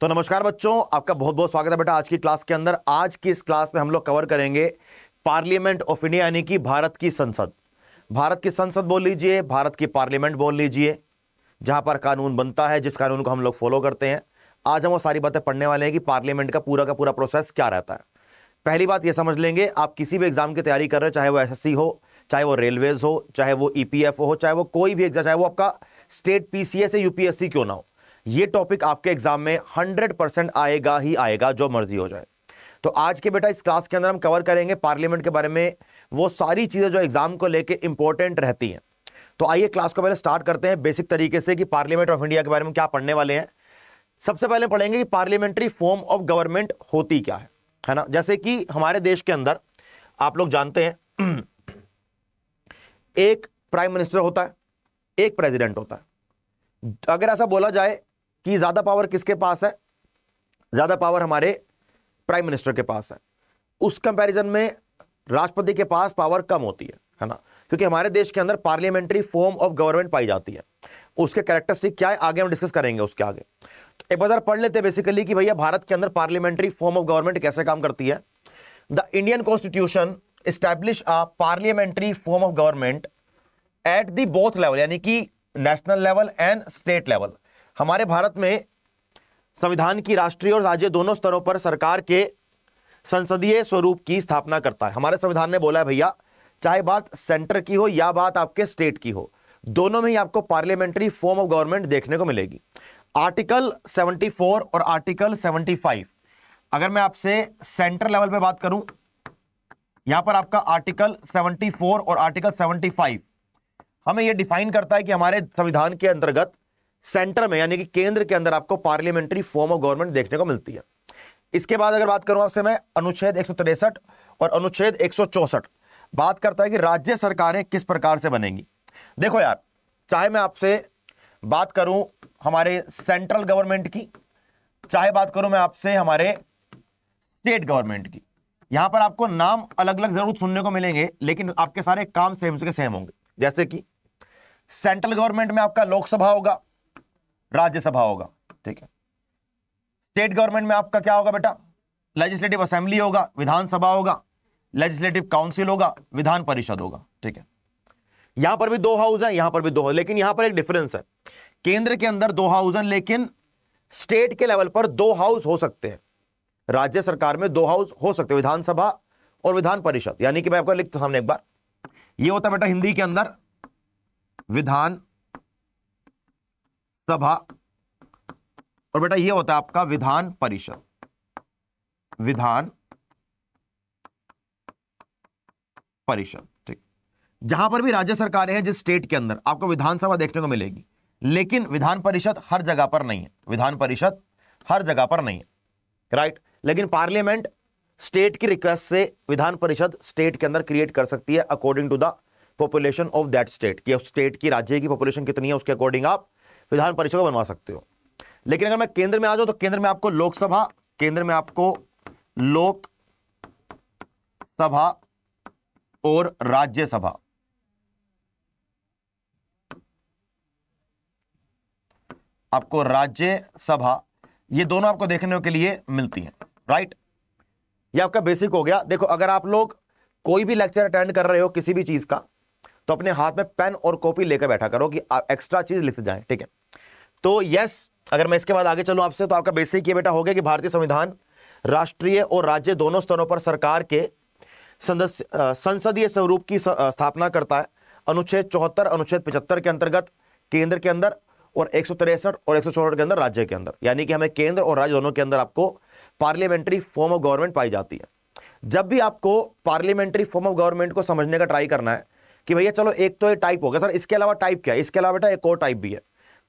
तो नमस्कार बच्चों आपका बहुत बहुत स्वागत है बेटा आज की क्लास के अंदर आज की इस क्लास में हम लोग कवर करेंगे पार्लियामेंट ऑफ इंडिया यानी कि भारत की संसद भारत की संसद बोल लीजिए भारत की पार्लियामेंट बोल लीजिए जहां पर कानून बनता है जिस कानून को हम लोग फॉलो करते हैं आज हम वो सारी बातें पढ़ने वाले हैं कि पार्लियामेंट का पूरा का पूरा प्रोसेस क्या रहता है पहली बात ये समझ लेंगे आप किसी भी एग्जाम की तैयारी कर रहे हो चाहे वो एसएससी हो चाहे वो रेलवेज हो चाहे वो ईपीएफओ हो चाहे वो कोई भी एग्जाम चाहे वो आपका स्टेट पीसीएस या यूपीएससी क्यों ना हो ये टॉपिक आपके एग्जाम में हंड्रेड परसेंट आएगा ही आएगा जो मर्जी हो जाए तो आज के बेटा इस क्लास के अंदर हम कवर करेंगे पार्लियामेंट के बारे में वो सारी चीज़ें जो एग्जाम को लेके इंपॉर्टेंट रहती हैं तो आइए क्लास को पहले स्टार्ट करते हैं बेसिक तरीके से कि पार्लियामेंट ऑफ इंडिया के बारे में क्या पढ़ने वाले हैं सबसे पहले पढ़ेंगे कि पार्लियामेंट्री फॉर्म ऑफ गवर्नमेंट होती क्या है है ना जैसे कि हमारे देश के अंदर आप लोग जानते हैं एक प्राइम मिनिस्टर होता है एक प्रेसिडेंट होता है अगर ऐसा बोला जाए कि ज़्यादा पावर किसके पास है ज़्यादा पावर हमारे प्राइम मिनिस्टर के पास है उस कंपैरिजन में राष्ट्रपति के पास पावर कम होती है है ना क्योंकि हमारे देश के अंदर पार्लियामेंट्री फॉर्म ऑफ गवर्नमेंट पाई जाती है उसके कैरेक्टरिस्टिक क्या है आगे हम डिस्कस करेंगे उसके आगे तो एक बार पढ़ लेते हैं बेसिकली कि भैया भारत के अंदर पार्लियामेंट्री फॉर्म ऑफ गवर्नमेंट कैसे काम करती है the Indian constitution establish a parliamentary form of government at the both level यानी कि national level and state level हमारे भारत में संविधान की राष्ट्रीय और राज्य दोनों स्तरों पर सरकार के संसदीय स्वरूप की स्थापना करता है हमारे संविधान ने बोला है भैया चाहे बात सेंटर की हो या बात आपके स्टेट की हो दोनों में ही आपको पार्लियामेंट्री फॉर्म ऑफ गवर्नमेंट देखने को मिलेगी आर्टिकल 74 और आर्टिकल 75 अगर मैं आपसे सेंटर लेवल पे बात करूं यहां पर आपका आर्टिकल 74 और आर्टिकल 75 हमें यह डिफाइन करता है कि हमारे संविधान के अंतर्गत सेंटर में यानी कि केंद्र के अंदर आपको पार्लियामेंट्री फॉर्म ऑफ गवर्नमेंट देखने को मिलती है इसके बाद अगर बात करूं आपसे मैं अनुच्छेद एक और अनुच्छेद एक बात करता है कि राज्य सरकारें किस प्रकार से बनेंगी देखो यार चाहे मैं आपसे बात करूं हमारे सेंट्रल गवर्नमेंट की चाहे बात करूं मैं आपसे हमारे स्टेट गवर्नमेंट की यहां पर आपको नाम अलग अलग जरूर सुनने को मिलेंगे लेकिन आपके सारे काम सेम से सेम होंगे जैसे कि सेंट्रल गवर्नमेंट में आपका लोकसभा होगा राज्यसभा होगा ठीक है स्टेट गवर्नमेंट में आपका क्या होगा बेटा लेजिस्लेटिव असेंबली होगा विधानसभा होगा लेजिस्लेटिव काउंसिल होगा विधान परिषद होगा ठीक है यहां पर भी दो हाउस है यहां पर भी दो हाउस लेकिन यहां पर एक डिफरेंस है केंद्र के अंदर दो हाउस है लेकिन स्टेट के लेवल पर दो हाउस हो सकते हैं राज्य सरकार में दो हाउस हो सकते हैं विधानसभा और विधान परिषद यानी कि मैं आपको लिखता सामने एक बार ये होता बेटा हिंदी के अंदर विधान सभा और बेटा ये होता है आपका विधान परिषद विधान परिषद ठीक जहां पर भी राज्य सरकारें हैं जिस स्टेट के अंदर आपको विधानसभा देखने को मिलेगी लेकिन विधान परिषद हर जगह पर नहीं है विधान परिषद हर जगह पर नहीं है राइट लेकिन पार्लियामेंट स्टेट की रिक्वेस्ट से विधान परिषद स्टेट के अंदर क्रिएट कर सकती है according to the population of that state की स्टेट की राज्य की पॉपुलेशन कितनी है उसके अकॉर्डिंग आप विधान परिषद को बनवा सकते हो लेकिन अगर मैं केंद्र में आ जाऊं तो केंद्र में आपको लोकसभा केंद्र में आपको लोक सभा और राज्यसभा आपको राज्यसभा ये दोनों आपको देखने के लिए मिलती हैं राइट ये आपका बेसिक हो गया देखो अगर आप लोग कोई भी लेक्चर अटेंड कर रहे हो किसी भी चीज का तो अपने हाथ में पेन और कॉपी लेकर बैठा करो कि आप एक्स्ट्रा चीज लिखते जाए ठीक है तो यस अगर मैं इसके बाद आगे चलूँ आपसे तो आपका बेसिक ये बेटा हो गया कि भारतीय संविधान राष्ट्रीय और राज्य दोनों स्तरों पर सरकार के संसदीय स्वरूप की स्थापना करता है अनुच्छेद चौहत्तर अनुच्छेद पचहत्तर के अंतर्गत केंद्र के अंदर और एक और एक के अंदर राज्य के अंदर यानी कि हमें केंद्र और राज्य दोनों के अंदर आपको पार्लियामेंट्री फॉर्म ऑफ गवर्नमेंट पाई जाती है जब भी आपको पार्लियामेंट्री फॉर्म ऑफ गवर्नमेंट को समझने का ट्राई करना है कि भैया चलो एक तो ये टाइप हो गया सर इसके अलावा टाइप क्या है इसके अलावा बेटा एक और टाइप भी है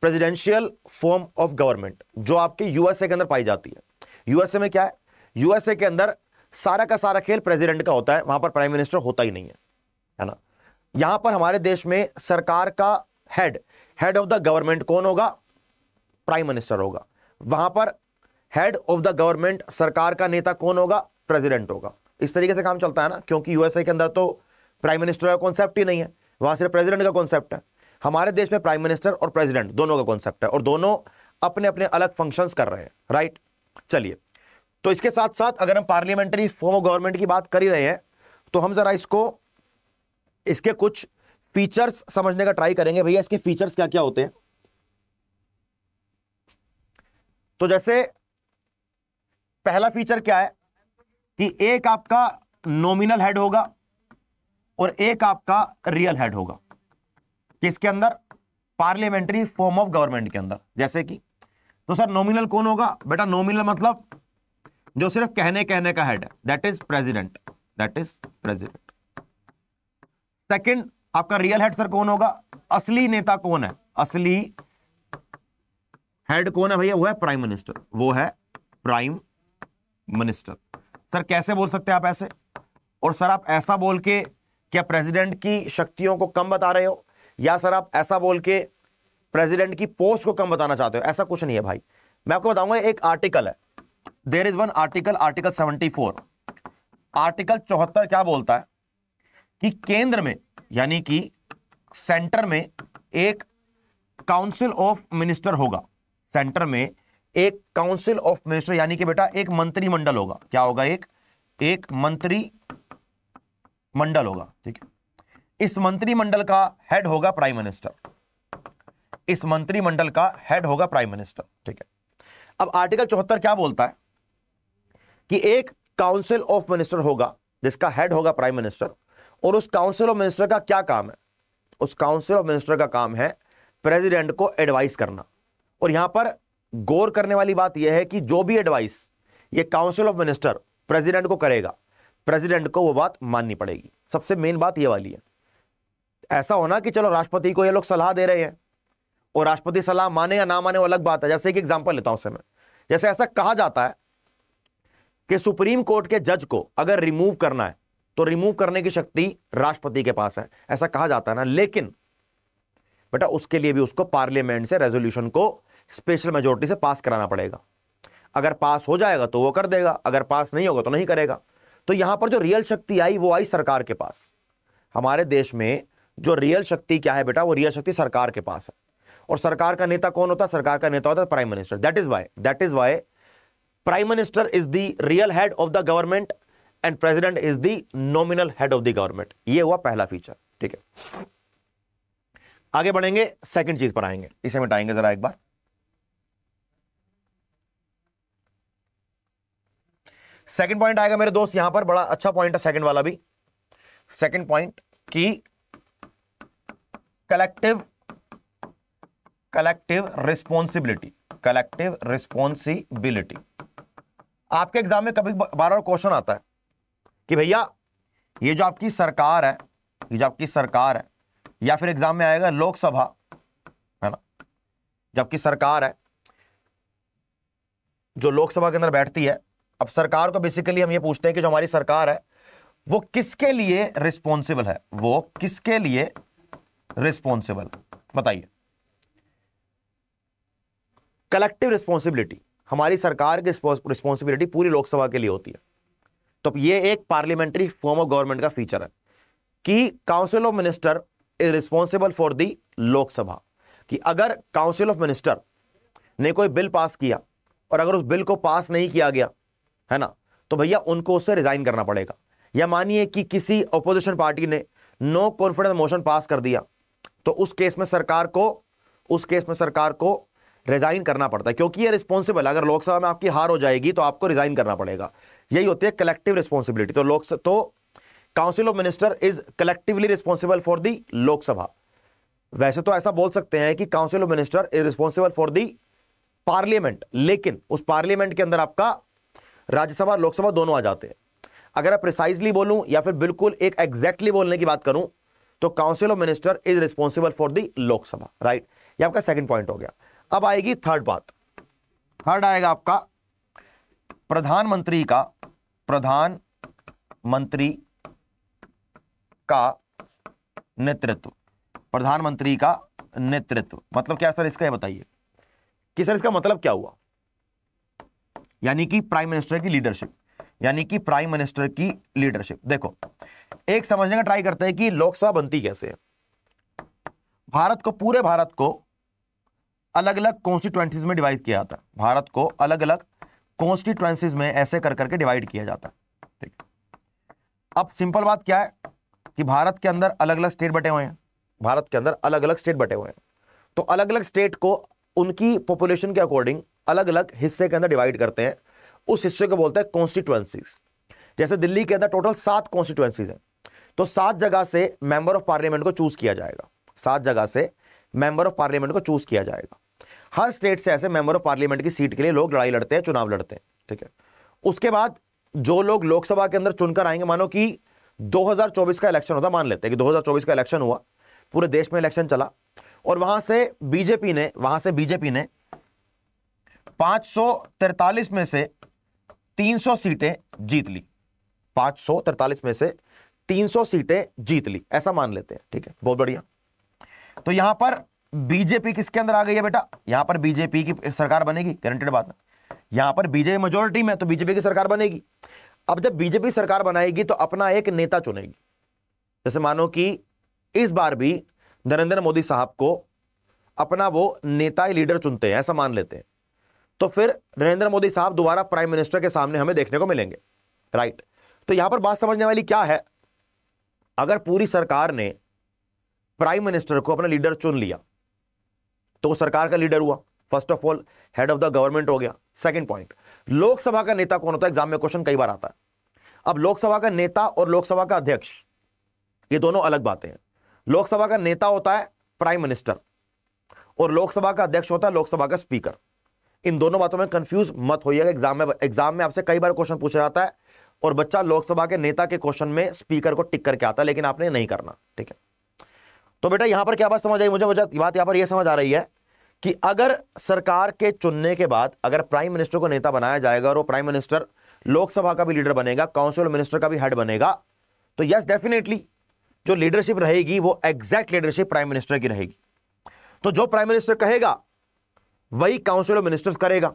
प्रेजिडेंशियल फॉर्म ऑफ गवर्नमेंट जो आपके यूएसए के अंदर पाई जाती है यूएसए में क्या है यूएसए के अंदर सारा का सारा खेल प्रेसिडेंट का होता है वहां पर प्राइम मिनिस्टर होता ही नहीं है है ना यहां पर हमारे देश में सरकार का head head of the government कौन होगा प्राइम मिनिस्टर होगा वहां पर हेड ऑफ द गवर्नमेंट सरकार का नेता कौन होगा प्रेसिडेंट होगा इस तरीके से काम चलता है ना क्योंकि यूएसए के अंदर तो प्राइम मिनिस्टर का कॉन्सेप्ट ही नहीं है वहां सिर्फ प्रेसिडेंट का कॉन्सेप्ट है हमारे देश में प्राइम मिनिस्टर और प्रेसिडेंट दोनों का कॉन्सेप्ट है और दोनों अपने अपने अलग फंक्शंस कर रहे हैं राइट चलिए तो इसके साथ साथ अगर हम पार्लियामेंट्री फॉर्म ऑफ गवर्नमेंट की बात कर ही रहे हैं तो हम जरा इसको इसके कुछ फीचर्स समझने का ट्राई करेंगे भैया इसके फीचर्स क्या क्या होते हैं तो जैसे पहला फीचर क्या है कि एक आपका नॉमिनल हेड होगा और एक आपका रियल हेड होगा किसके अंदर पार्लियामेंट्री फॉर्म ऑफ गवर्नमेंट के अंदर जैसे कि तो सर नॉमिनल कौन होगा बेटा नॉमिनल मतलब जो सिर्फ कहने कहने का हेड है that is president that is president second आपका रियल हेड सर कौन होगा असली नेता कौन है असली हेड कौन है भैया वो है प्राइम मिनिस्टर वो है प्राइम मिनिस्टर सर कैसे बोल सकते हैं आप ऐसे और सर आप ऐसा बोल के क्या प्रेसिडेंट की शक्तियों को कम बता रहे हो या सर आप ऐसा बोल के प्रेसिडेंट की पोस्ट को कम बताना चाहते हो ऐसा कुछ नहीं है भाई मैं आपको बताऊंगा एक आर्टिकल है there is one article article seventy four article चौहत्तर क्या बोलता है कि केंद्र में यानी कि सेंटर में एक काउंसिल ऑफ मिनिस्टर होगा सेंटर में एक काउंसिल ऑफ मिनिस्टर यानी कि बेटा एक मंत्रिमंडल होगा क्या होगा एक एक मंत्री मंडल होगा ठीक है इस मंत्रिमंडल का हेड होगा प्राइम मिनिस्टर इस मंत्रिमंडल का हेड होगा प्राइम मिनिस्टर ठीक है अब आर्टिकल चौहत्तर क्या बोलता है कि एक काउंसिल ऑफ मिनिस्टर होगा जिसका हेड होगा प्राइम मिनिस्टर और उस काउंसिल ऑफ मिनिस्टर का क्या काम है उस काउंसिल ऑफ मिनिस्टर का काम है प्रेसिडेंट को एडवाइस करना और यहां पर गौर करने वाली बात यह है कि जो भी एडवाइस ये काउंसिल ऑफ मिनिस्टर प्रेसिडेंट को करेगा प्रेसिडेंट को वो बात माननी पड़ेगी सबसे मेन बात ये वाली है ऐसा होना कि चलो राष्ट्रपति को ये लोग सलाह दे रहे हैं और राष्ट्रपति सलाह माने या ना माने वो अलग बात है जैसे एक एग्जाम्पल लेता हूं मैं जैसे ऐसा कहा जाता है कि सुप्रीम कोर्ट के जज को अगर रिमूव करना है तो रिमूव करने की शक्ति राष्ट्रपति के पास है ऐसा कहा जाता है ना लेकिन बेटा उसके लिए भी उसको पार्लियामेंट से रेजोल्यूशन को स्पेशल मेजोरिटी से पास कराना पड़ेगा अगर पास हो जाएगा तो वो कर देगा अगर पास नहीं होगा तो नहीं करेगा तो यहां पर जो रियल शक्ति आई वो आई सरकार के पास हमारे देश में जो रियल शक्ति क्या है बेटा वो रियल शक्ति सरकार के पास है और सरकार का नेता कौन होता है सरकार का नेता होता है prime minister that is why that is why prime minister is the real head of the government and president is the nominal head of the government ये हुआ पहला फीचर ठीक है आगे बढ़ेंगे सेकंड चीज पर आएंगे इसे मिटाएंगे जरा एक बार सेकंड पॉइंट आएगा मेरे दोस्त यहां पर बड़ा अच्छा पॉइंट है सेकंड वाला भी सेकंड पॉइंट कि collective collective responsibility collective responsibility आपके एग्जाम में कभी बार बार क्वेश्चन आता है कि भैया ये जो आपकी सरकार है ये जो आपकी सरकार है या फिर एग्जाम में आएगा लोकसभा है ना जबकि आपकी सरकार है जो लोकसभा के अंदर बैठती है अब सरकार को बेसिकली हम ये पूछते हैं कि जो हमारी सरकार है वो किसके लिए रिस्पॉन्सिबल है वो किसके लिए रिस्पॉन्सिबल बताइए कलेक्टिव रिस्पॉन्सिबिलिटी हमारी सरकार की रिस्पॉन्सिबिलिटी पूरी लोकसभा के लिए होती है तो ये एक पार्लियामेंट्री फॉर्म ऑफ गवर्नमेंट का फीचर है कि council of minister is responsible for the Lok Sabha कि अगर काउंसिल ऑफ मिनिस्टर ने कोई बिल पास किया और अगर उस बिल को पास नहीं किया गया है ना तो भैया उनको उससे रिजाइन करना पड़ेगा या मानिए कि किसी अपोजिशन पार्टी ने नो कॉन्फिडेंस मोशन पास कर दिया तो उस केस में सरकार को उस केस में सरकार को रिजाइन करना पड़ता है क्योंकि ये रिस्पॉन्सिबल अगर लोकसभा में आपकी हार हो जाएगी तो आपको रिजाइन करना पड़ेगा यही होती है कलेक्टिव रिस्पॉन्सिबिलिटी तो लोक तो council of minister is collectively responsible for the Lok Sabha वैसे तो ऐसा बोल सकते हैं कि council of minister is responsible for the parliament लेकिन उस पार्लियामेंट के अंदर आपका राज्यसभा लोकसभा दोनों आ जाते हैं अगर मैं प्रिसाइजली बोलूं या फिर बिल्कुल एक एग्जैक्टली बोलने की बात करूं तो council of minister is responsible for the Lok Sabha right ये आपका सेकंड पॉइंट हो गया अब आएगी थर्ड बात थर्ड आएगा आपका प्रधानमंत्री का प्रधान मंत्री का नेतृत्व प्रधानमंत्री का नेतृत्व मतलब क्या सर इसका बताइए कि सर इसका मतलब क्या हुआ यानी कि प्राइम मिनिस्टर की लीडरशिप यानी कि प्राइम मिनिस्टर की लीडरशिप देखो एक समझने का ट्राई करते हैं कि लोकसभा बनती कैसे है भारत को पूरे भारत को अलग अलग कॉन्स्टिट्यूएंसीज में डिवाइड किया जाता है भारत को अलग अलग कॉन्स्टिट्यूएंसीज में ऐसे कर करके डिवाइड किया जाता ठीक अब सिंपल बात क्या है कि भारत के अंदर अलग अलग स्टेट बटे हुए हैं भारत के अंदर अलग अलग स्टेट बटे हुए हैं तो अलग अलग स्टेट को उनकी पॉपुलेशन के अकॉर्डिंग अलग अलग हिस्से के अंदर डिवाइड करते हैं उस हिस्से को बोलते हैं कॉन्स्टिट्युएंसीज जैसे दिल्ली के अंदर टोटल सात कॉन्स्टिट्युएंसीज हैं तो सात जगह से मेंबर ऑफ पार्लियामेंट को चूज किया जाएगा सात जगह से मेंबर ऑफ पार्लियामेंट को चूज किया जाएगा हर स्टेट से ऐसे मेंबर ऑफ पार्लियामेंट की सीट के लिए लोग लड़ाई लड़ते हैं चुनाव लड़ते हैं ठीक है उसके बाद जो लोग लोकसभा के अंदर चुनकर आएंगे मानो कि 2024 का इलेक्शन होता मान लेते हैं कि 2024 का इलेक्शन हुआ पूरे देश में इलेक्शन चला और वहां से बीजेपी ने वहां से बीजेपी ने 543 में से 300 सीटें जीत ली 543 में से 300 सीटें जीत ली ऐसा मान लेते हैं ठीक है बहुत बढ़िया तो यहां पर बीजेपी किसके अंदर आ गई है बेटा यहां पर बीजेपी की सरकार बनेगी गारंटेड बात है यहां पर बीजेपी मेजोरिटी में तो बीजेपी की सरकार बनेगी अब जब बीजेपी सरकार बनाएगी तो अपना एक नेता चुनेगी जैसे मानो कि इस बार भी नरेंद्र मोदी साहब को अपना वो नेता ही लीडर चुनते हैं ऐसा मान लेते हैं तो फिर नरेंद्र मोदी साहब दोबारा प्राइम मिनिस्टर के सामने हमें देखने को मिलेंगे राइट तो यहां पर बात समझने वाली क्या है अगर पूरी सरकार ने प्राइम मिनिस्टर को अपना लीडर चुन लिया तो वो सरकार का लीडर हुआ first of all head of the government हो गया सेकंड पॉइंट लोकसभा का नेता कौन होता है एग्जाम में क्वेश्चन कई बार आता है अब लोकसभा का नेता और लोकसभा का अध्यक्ष ये दोनों अलग बातें हैं लोकसभा का नेता होता है प्राइम मिनिस्टर और लोकसभा का अध्यक्ष होता है लोकसभा का स्पीकर इन दोनों बातों में कंफ्यूज मत होइएगा एग्जाम में एग्जाम में आपसे कई बार क्वेश्चन पूछा जाता है और बच्चा लोकसभा के नेता के क्वेश्चन में स्पीकर को टिक करके आता है लेकिन आपने नहीं करना ठीक है तो बेटा यहां पर क्या बात समझ आई मुझे मुझे बात यहां पर यह समझ आ रही है कि अगर सरकार के चुनने के बाद अगर प्राइम मिनिस्टर को नेता बनाया जाएगा और वो प्राइम मिनिस्टर लोकसभा का भी लीडर बनेगा काउंसिल मिनिस्टर का भी हेड बनेगा तो यस डेफिनेटली जो लीडरशिप रहेगी वो एग्जैक्ट लीडरशिप प्राइम मिनिस्टर की रहेगी तो जो प्राइम मिनिस्टर कहेगा वही काउंसिल ऑफ मिनिस्टर्स करेगा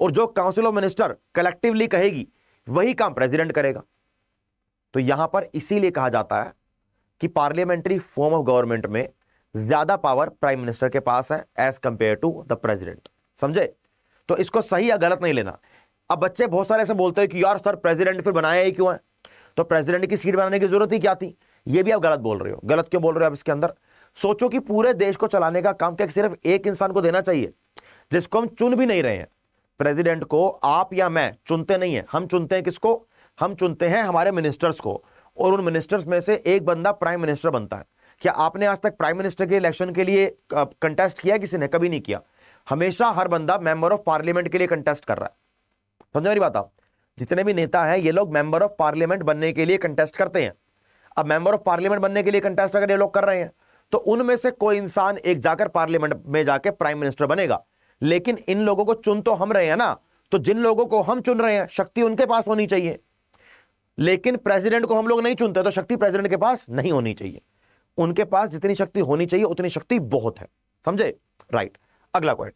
और जो काउंसिल ऑफ मिनिस्टर कलेक्टिवली कहेगी वही काम प्रेसिडेंट करेगा तो यहां पर इसीलिए कहा जाता है कि पार्लियामेंट्री फॉर्म ऑफ गवर्नमेंट में ज्यादा पावर प्राइम मिनिस्टर के पास है as compare to the president समझे तो इसको सही या गलत नहीं लेना अब बच्चे बहुत सारे ऐसे बोलते हैं कि यार सर प्रेसिडेंट फिर बनाया ही क्यों है तो प्रेसिडेंट की सीट बनाने की जरूरत ही क्या थी ये भी आप गलत बोल रहे हो गलत क्यों बोल रहे हो आप इसके अंदर सोचो कि पूरे देश को चलाने का काम क्या सिर्फ एक इंसान को देना चाहिए जिसको हम चुन भी नहीं रहे हैं प्रेसिडेंट को आप या मैं चुनते नहीं है हम चुनते हैं किसको हम चुनते हैं हमारे मिनिस्टर्स को और उन मिनिस्टर्स में से एक बंदा प्राइम मिनिस्टर बनता है क्या आपने आज तक प्राइम मिनिस्टर के इलेक्शन के लिए कंटेस्ट किया किसी ने कभी नहीं किया हमेशा हर बंदा मेंबर ऑफ पार्लियामेंट के लिए कंटेस्ट कर रहा है समझो मेरी बात आप जितने भी नेता हैं ये लोग मेंबर ऑफ पार्लियामेंट बनने के लिए कंटेस्ट करते हैं अब मेंबर ऑफ पार्लियामेंट बनने के लिए कंटेस्ट अगर ये लोग कर रहे हैं तो उनमें से कोई इंसान एक जाकर पार्लियामेंट में जाकर प्राइम मिनिस्टर बनेगा लेकिन इन लोगों को चुन तो हम रहे हैं ना तो जिन लोगों को हम चुन रहे हैं शक्ति उनके पास होनी चाहिए लेकिन प्रेसिडेंट को हम लोग नहीं चुनते तो शक्ति प्रेसिडेंट के पास नहीं होनी चाहिए उनके पास जितनी शक्ति होनी चाहिए उतनी शक्ति बहुत है समझे राइट अगला पॉइंट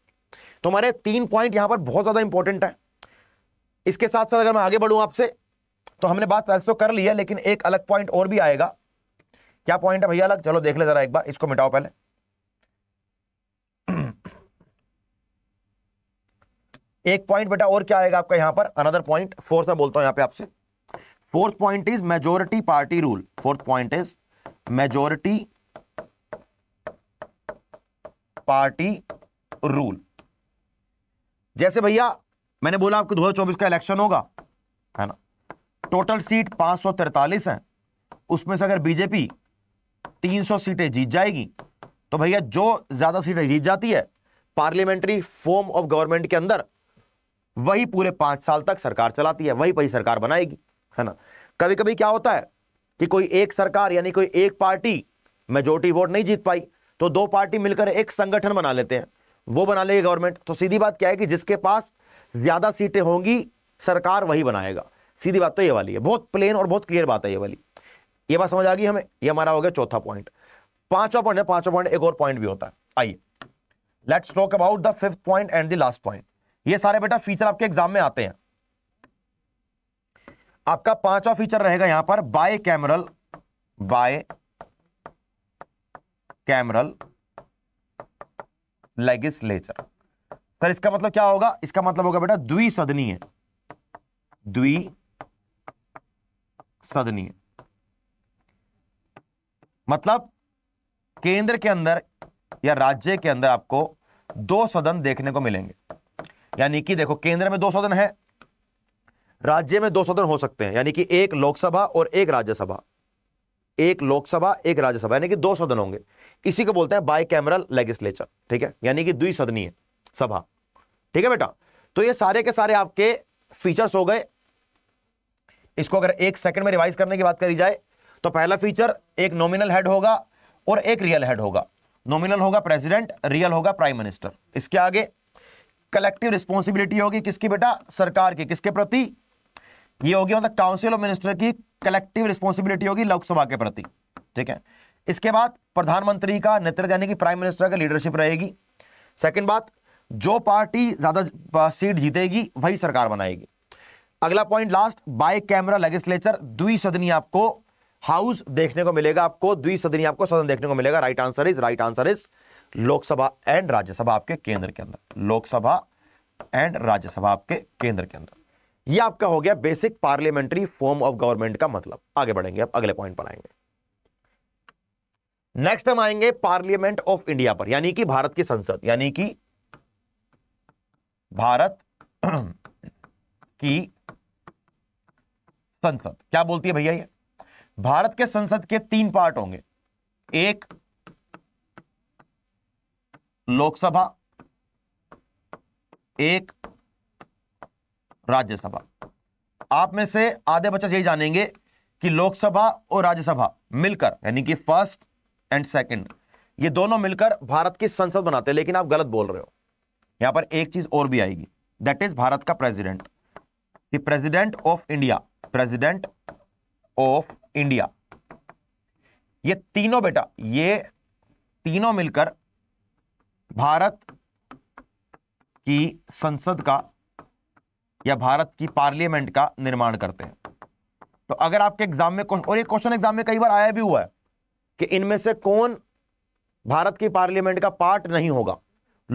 तो हमारे तीन पॉइंट यहां पर बहुत ज्यादा इंपॉर्टेंट है इसके साथ साथ अगर मैं आगे बढ़ू आपसे तो हमने बात वैसे तो कर लिया लेकिन एक अलग पॉइंट और भी आएगा क्या पॉइंट है भैया अलग चलो देख ले जरा एक बार इसको मिटाओ पहले एक पॉइंट बेटा और क्या आएगा आपका यहां पर अनदर पॉइंट फोर्थ बोलता हूं यहां पे आपसे fourth point is majority party rule fourth point is majority party rule जैसे भैया मैंने बोला आपको 2024 का इलेक्शन होगा है ना टोटल सीट 543 है उसमें से अगर बीजेपी 300 सीटें जीत जाएगी तो भैया जो ज्यादा सीटें जीत जाती है पार्लियामेंट्री फॉर्म ऑफ गवर्नमेंट के अंदर वही पूरे पांच साल तक सरकार चलाती है वही वही सरकार बनाएगी है ना कभी कभी क्या होता है कि कोई एक सरकार यानी कोई एक पार्टी मेजोरिटी वोट नहीं जीत पाई तो दो पार्टी मिलकर एक संगठन बना लेते हैं वो बना लेगी गवर्नमेंट तो सीधी बात क्या है कि जिसके पास ज्यादा सीटें होंगी सरकार वही बनाएगा सीधी बात तो ये वाली है बहुत प्लेन और बहुत क्लियर बात है ये वाली ये बात समझ आ गई हमें ये हमारा हो गया चौथा पॉइंट पांचवा पॉइंट है पांचवा पॉइंट एक और पॉइंट भी होता है आइए let's talk about the fifth point and the last point ये सारे बेटा फीचर आपके एग्जाम में आते हैं आपका पांचवा फीचर रहेगा यहां पर bicameral bicameral legislature sir इसका मतलब क्या होगा इसका मतलब होगा बेटा द्वि द्वि सदनीय मतलब केंद्र के अंदर या राज्य के अंदर आपको दो सदन देखने को मिलेंगे यानी कि देखो केंद्र में दो सदन है राज्य में दो सदन हो सकते हैं यानी कि एक लोकसभा और एक राज्यसभा एक लोकसभा एक राज्यसभा यानी कि दो सदन होंगे इसी को बोलते हैं बाई कैमरल लेजिस्लेचर ठीक है यानी कि द्विसदनीय सभा ठीक है बेटा तो ये सारे के सारे आपके फीचर्स हो गए इसको अगर एक सेकंड में रिवाइज करने की बात करी जाए तो पहला फीचर एक नॉमिनल हेड होगा और एक रियल हेड होगा नॉमिनल होगा प्रेसिडेंट रियल होगा प्राइम मिनिस्टर इसके आगे कलेक्टिव रिस्पॉन्सिबिलिटी होगी किसकी बेटा सरकार की किसके प्रति ये होगी मतलब काउंसिल ऑफ मिनिस्टर की कलेक्टिव रिस्पॉन्सिबिलिटी होगी लोकसभा के प्रति ठीक है इसके बाद प्रधानमंत्री का नेतृत्व यानी कि प्राइम मिनिस्टर का लीडरशिप रहेगी सेकेंड बात जो पार्टी ज्यादा सीट जीतेगी वही सरकार बनाएगी अगला point last bicameral legislature द्विसदनी आपको हाउस देखने को मिलेगा आपको द्विसदनी आपको सदन देखने को मिलेगा right answer is right answer is Lok Sabha and Rajya Sabha आपके केंद्र के अंदर लोकसभा एंड राज्यसभा आपके केंद्र के अंदर यह आपका हो गया basic parliamentary form of government का मतलब आगे बढ़ेंगे अब अगले पॉइंट पर आएंगे नेक्स्ट हम आएंगे पार्लियामेंट ऑफ इंडिया पर यानी कि भारत की संसद यानी कि भारत की संसद क्या बोलती है भैया ये भारत के संसद के तीन पार्ट होंगे एक लोकसभा एक राज्यसभा आप में से आधे बच्चे यही जानेंगे कि लोकसभा और राज्यसभा मिलकर यानी कि फर्स्ट एंड सेकंड ये दोनों मिलकर भारत की संसद बनाते हैं लेकिन आप गलत बोल रहे हो यहां पर एक चीज और भी आएगी दैट इज भारत का president the president of India president of India ये तीनों बेटा ये तीनों मिलकर भारत की संसद का या भारत की पार्लियामेंट का निर्माण करते हैं तो अगर आपके एग्जाम में और ये क्वेश्चन एग्जाम में कई बार आया भी हुआ है कि इनमें से कौन भारत की पार्लियामेंट का पार्ट नहीं होगा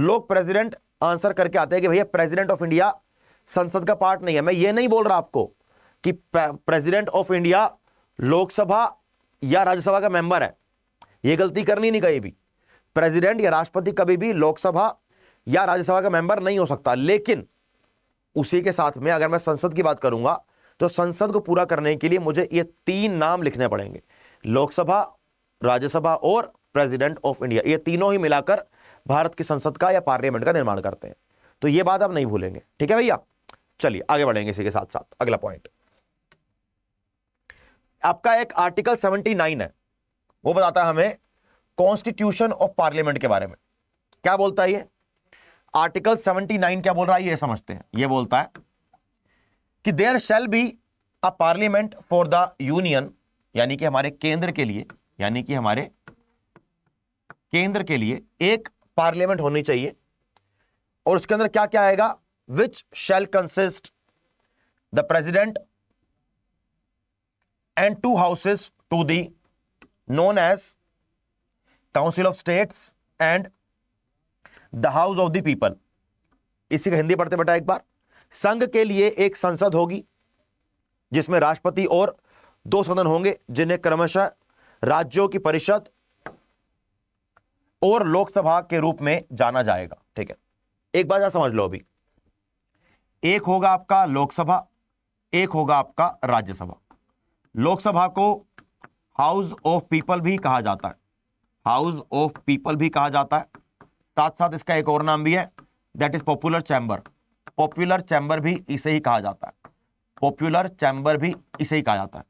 लोग प्रेसिडेंट आंसर करके आते हैं कि भैया प्रेसिडेंट ऑफ इंडिया संसद का पार्ट नहीं है मैं ये नहीं बोल रहा आपको कि प्रेसिडेंट ऑफ इंडिया लोकसभा या राज्यसभा का मेंबर है यह गलती करनी नहीं कहीं भी प्रेसिडेंट या राष्ट्रपति कभी भी लोकसभा या राज्यसभा का मेंबर नहीं हो सकता लेकिन उसी के साथ में अगर मैं संसद की बात करूंगा तो संसद को पूरा करने के लिए मुझे ये तीन नाम लिखने पड़ेंगे लोकसभा राज्यसभा और प्रेसिडेंट ऑफ इंडिया ये तीनों ही मिलाकर भारत की संसद का या पार्लियामेंट का निर्माण करते हैं तो ये बात आप नहीं भूलेंगे ठीक है भैया चलिए आगे बढ़ेंगे इसी के साथ साथ अगला पॉइंट आपका एक आर्टिकल 79 है वो बताता है हमें कॉन्स्टिट्यूशन ऑफ पार्लियामेंट के बारे में क्या बोलता है ये आर्टिकल 79 क्या बोल रहा है ये समझते हैं ये बोलता है कि there shall be a parliament for the union यानी कि हमारे केंद्र के लिए यानी कि हमारे केंद्र के लिए एक पार्लियामेंट होनी चाहिए और उसके अंदर क्या क्या आएगा which shall consist the president and two houses to be known as council of states and the house of the people इसी का हिंदी पढ़ते बेटा एक बार संघ के लिए एक संसद होगी जिसमें राष्ट्रपति और दो सदन होंगे जिन्हें क्रमशः राज्यों की परिषद और लोकसभा के रूप में जाना जाएगा ठीक है एक बार समझ लो अभी एक होगा आपका लोकसभा एक होगा आपका राज्यसभा लोकसभा को हाउस ऑफ पीपल भी कहा जाता है हाउस ऑफ पीपल भी कहा जाता है साथ साथ इसका एक और नाम भी है that is popular chamber popular chamber भी इसे ही कहा जाता है पॉपुलर चैम्बर भी इसे ही कहा जाता है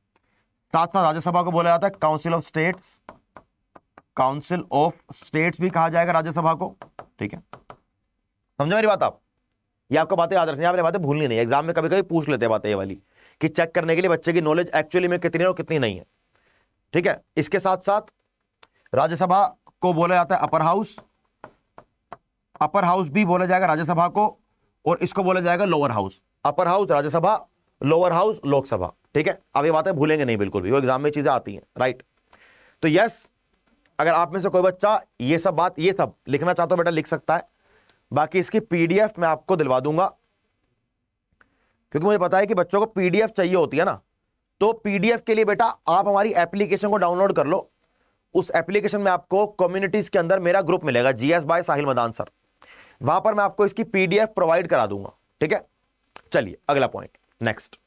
साथ साथ राज्यसभा को बोला जाता है council of states council of states भी कहा जाएगा राज्यसभा को ठीक है समझो मेरी बात आप ये आपको बातें याद रखनी है आपने बातें भूलनी नहीं एग्जाम में कभी कभी पूछ लेते हैं बातें ये वाली कि चेक करने के लिए बच्चे की नॉलेज एक्चुअली में कितनी है और कितनी नहीं है ठीक है इसके साथ साथ राज्यसभा को बोला जाता है अपर हाउस अपर हाउस भी बोला जाएगा राज्यसभा को और इसको बोला जाएगा lower house upper house Rajya Sabha lower house Lok Sabha ठीक है अब ये बातें भूलेंगे नहीं बिल्कुल भी वो एग्जाम में चीजें आती हैं राइट तो यस अगर आप में से कोई बच्चा ये सब बात ये सब लिखना चाहता हो बेटा लिख सकता है बाकी इसकी पीडीएफ मैं आपको दिलवा दूंगा क्योंकि मुझे पता है कि बच्चों को पीडीएफ चाहिए होती है ना तो पीडीएफ के लिए बेटा आप हमारी एप्लीकेशन को डाउनलोड कर लो उस एप्लीकेशन में आपको कम्युनिटीज के अंदर मेरा ग्रुप मिलेगा GS by Sahil Madan sir वहां पर मैं आपको इसकी पीडीएफ प्रोवाइड करा दूंगा ठीक है चलिए अगला पॉइंट नेक्स्ट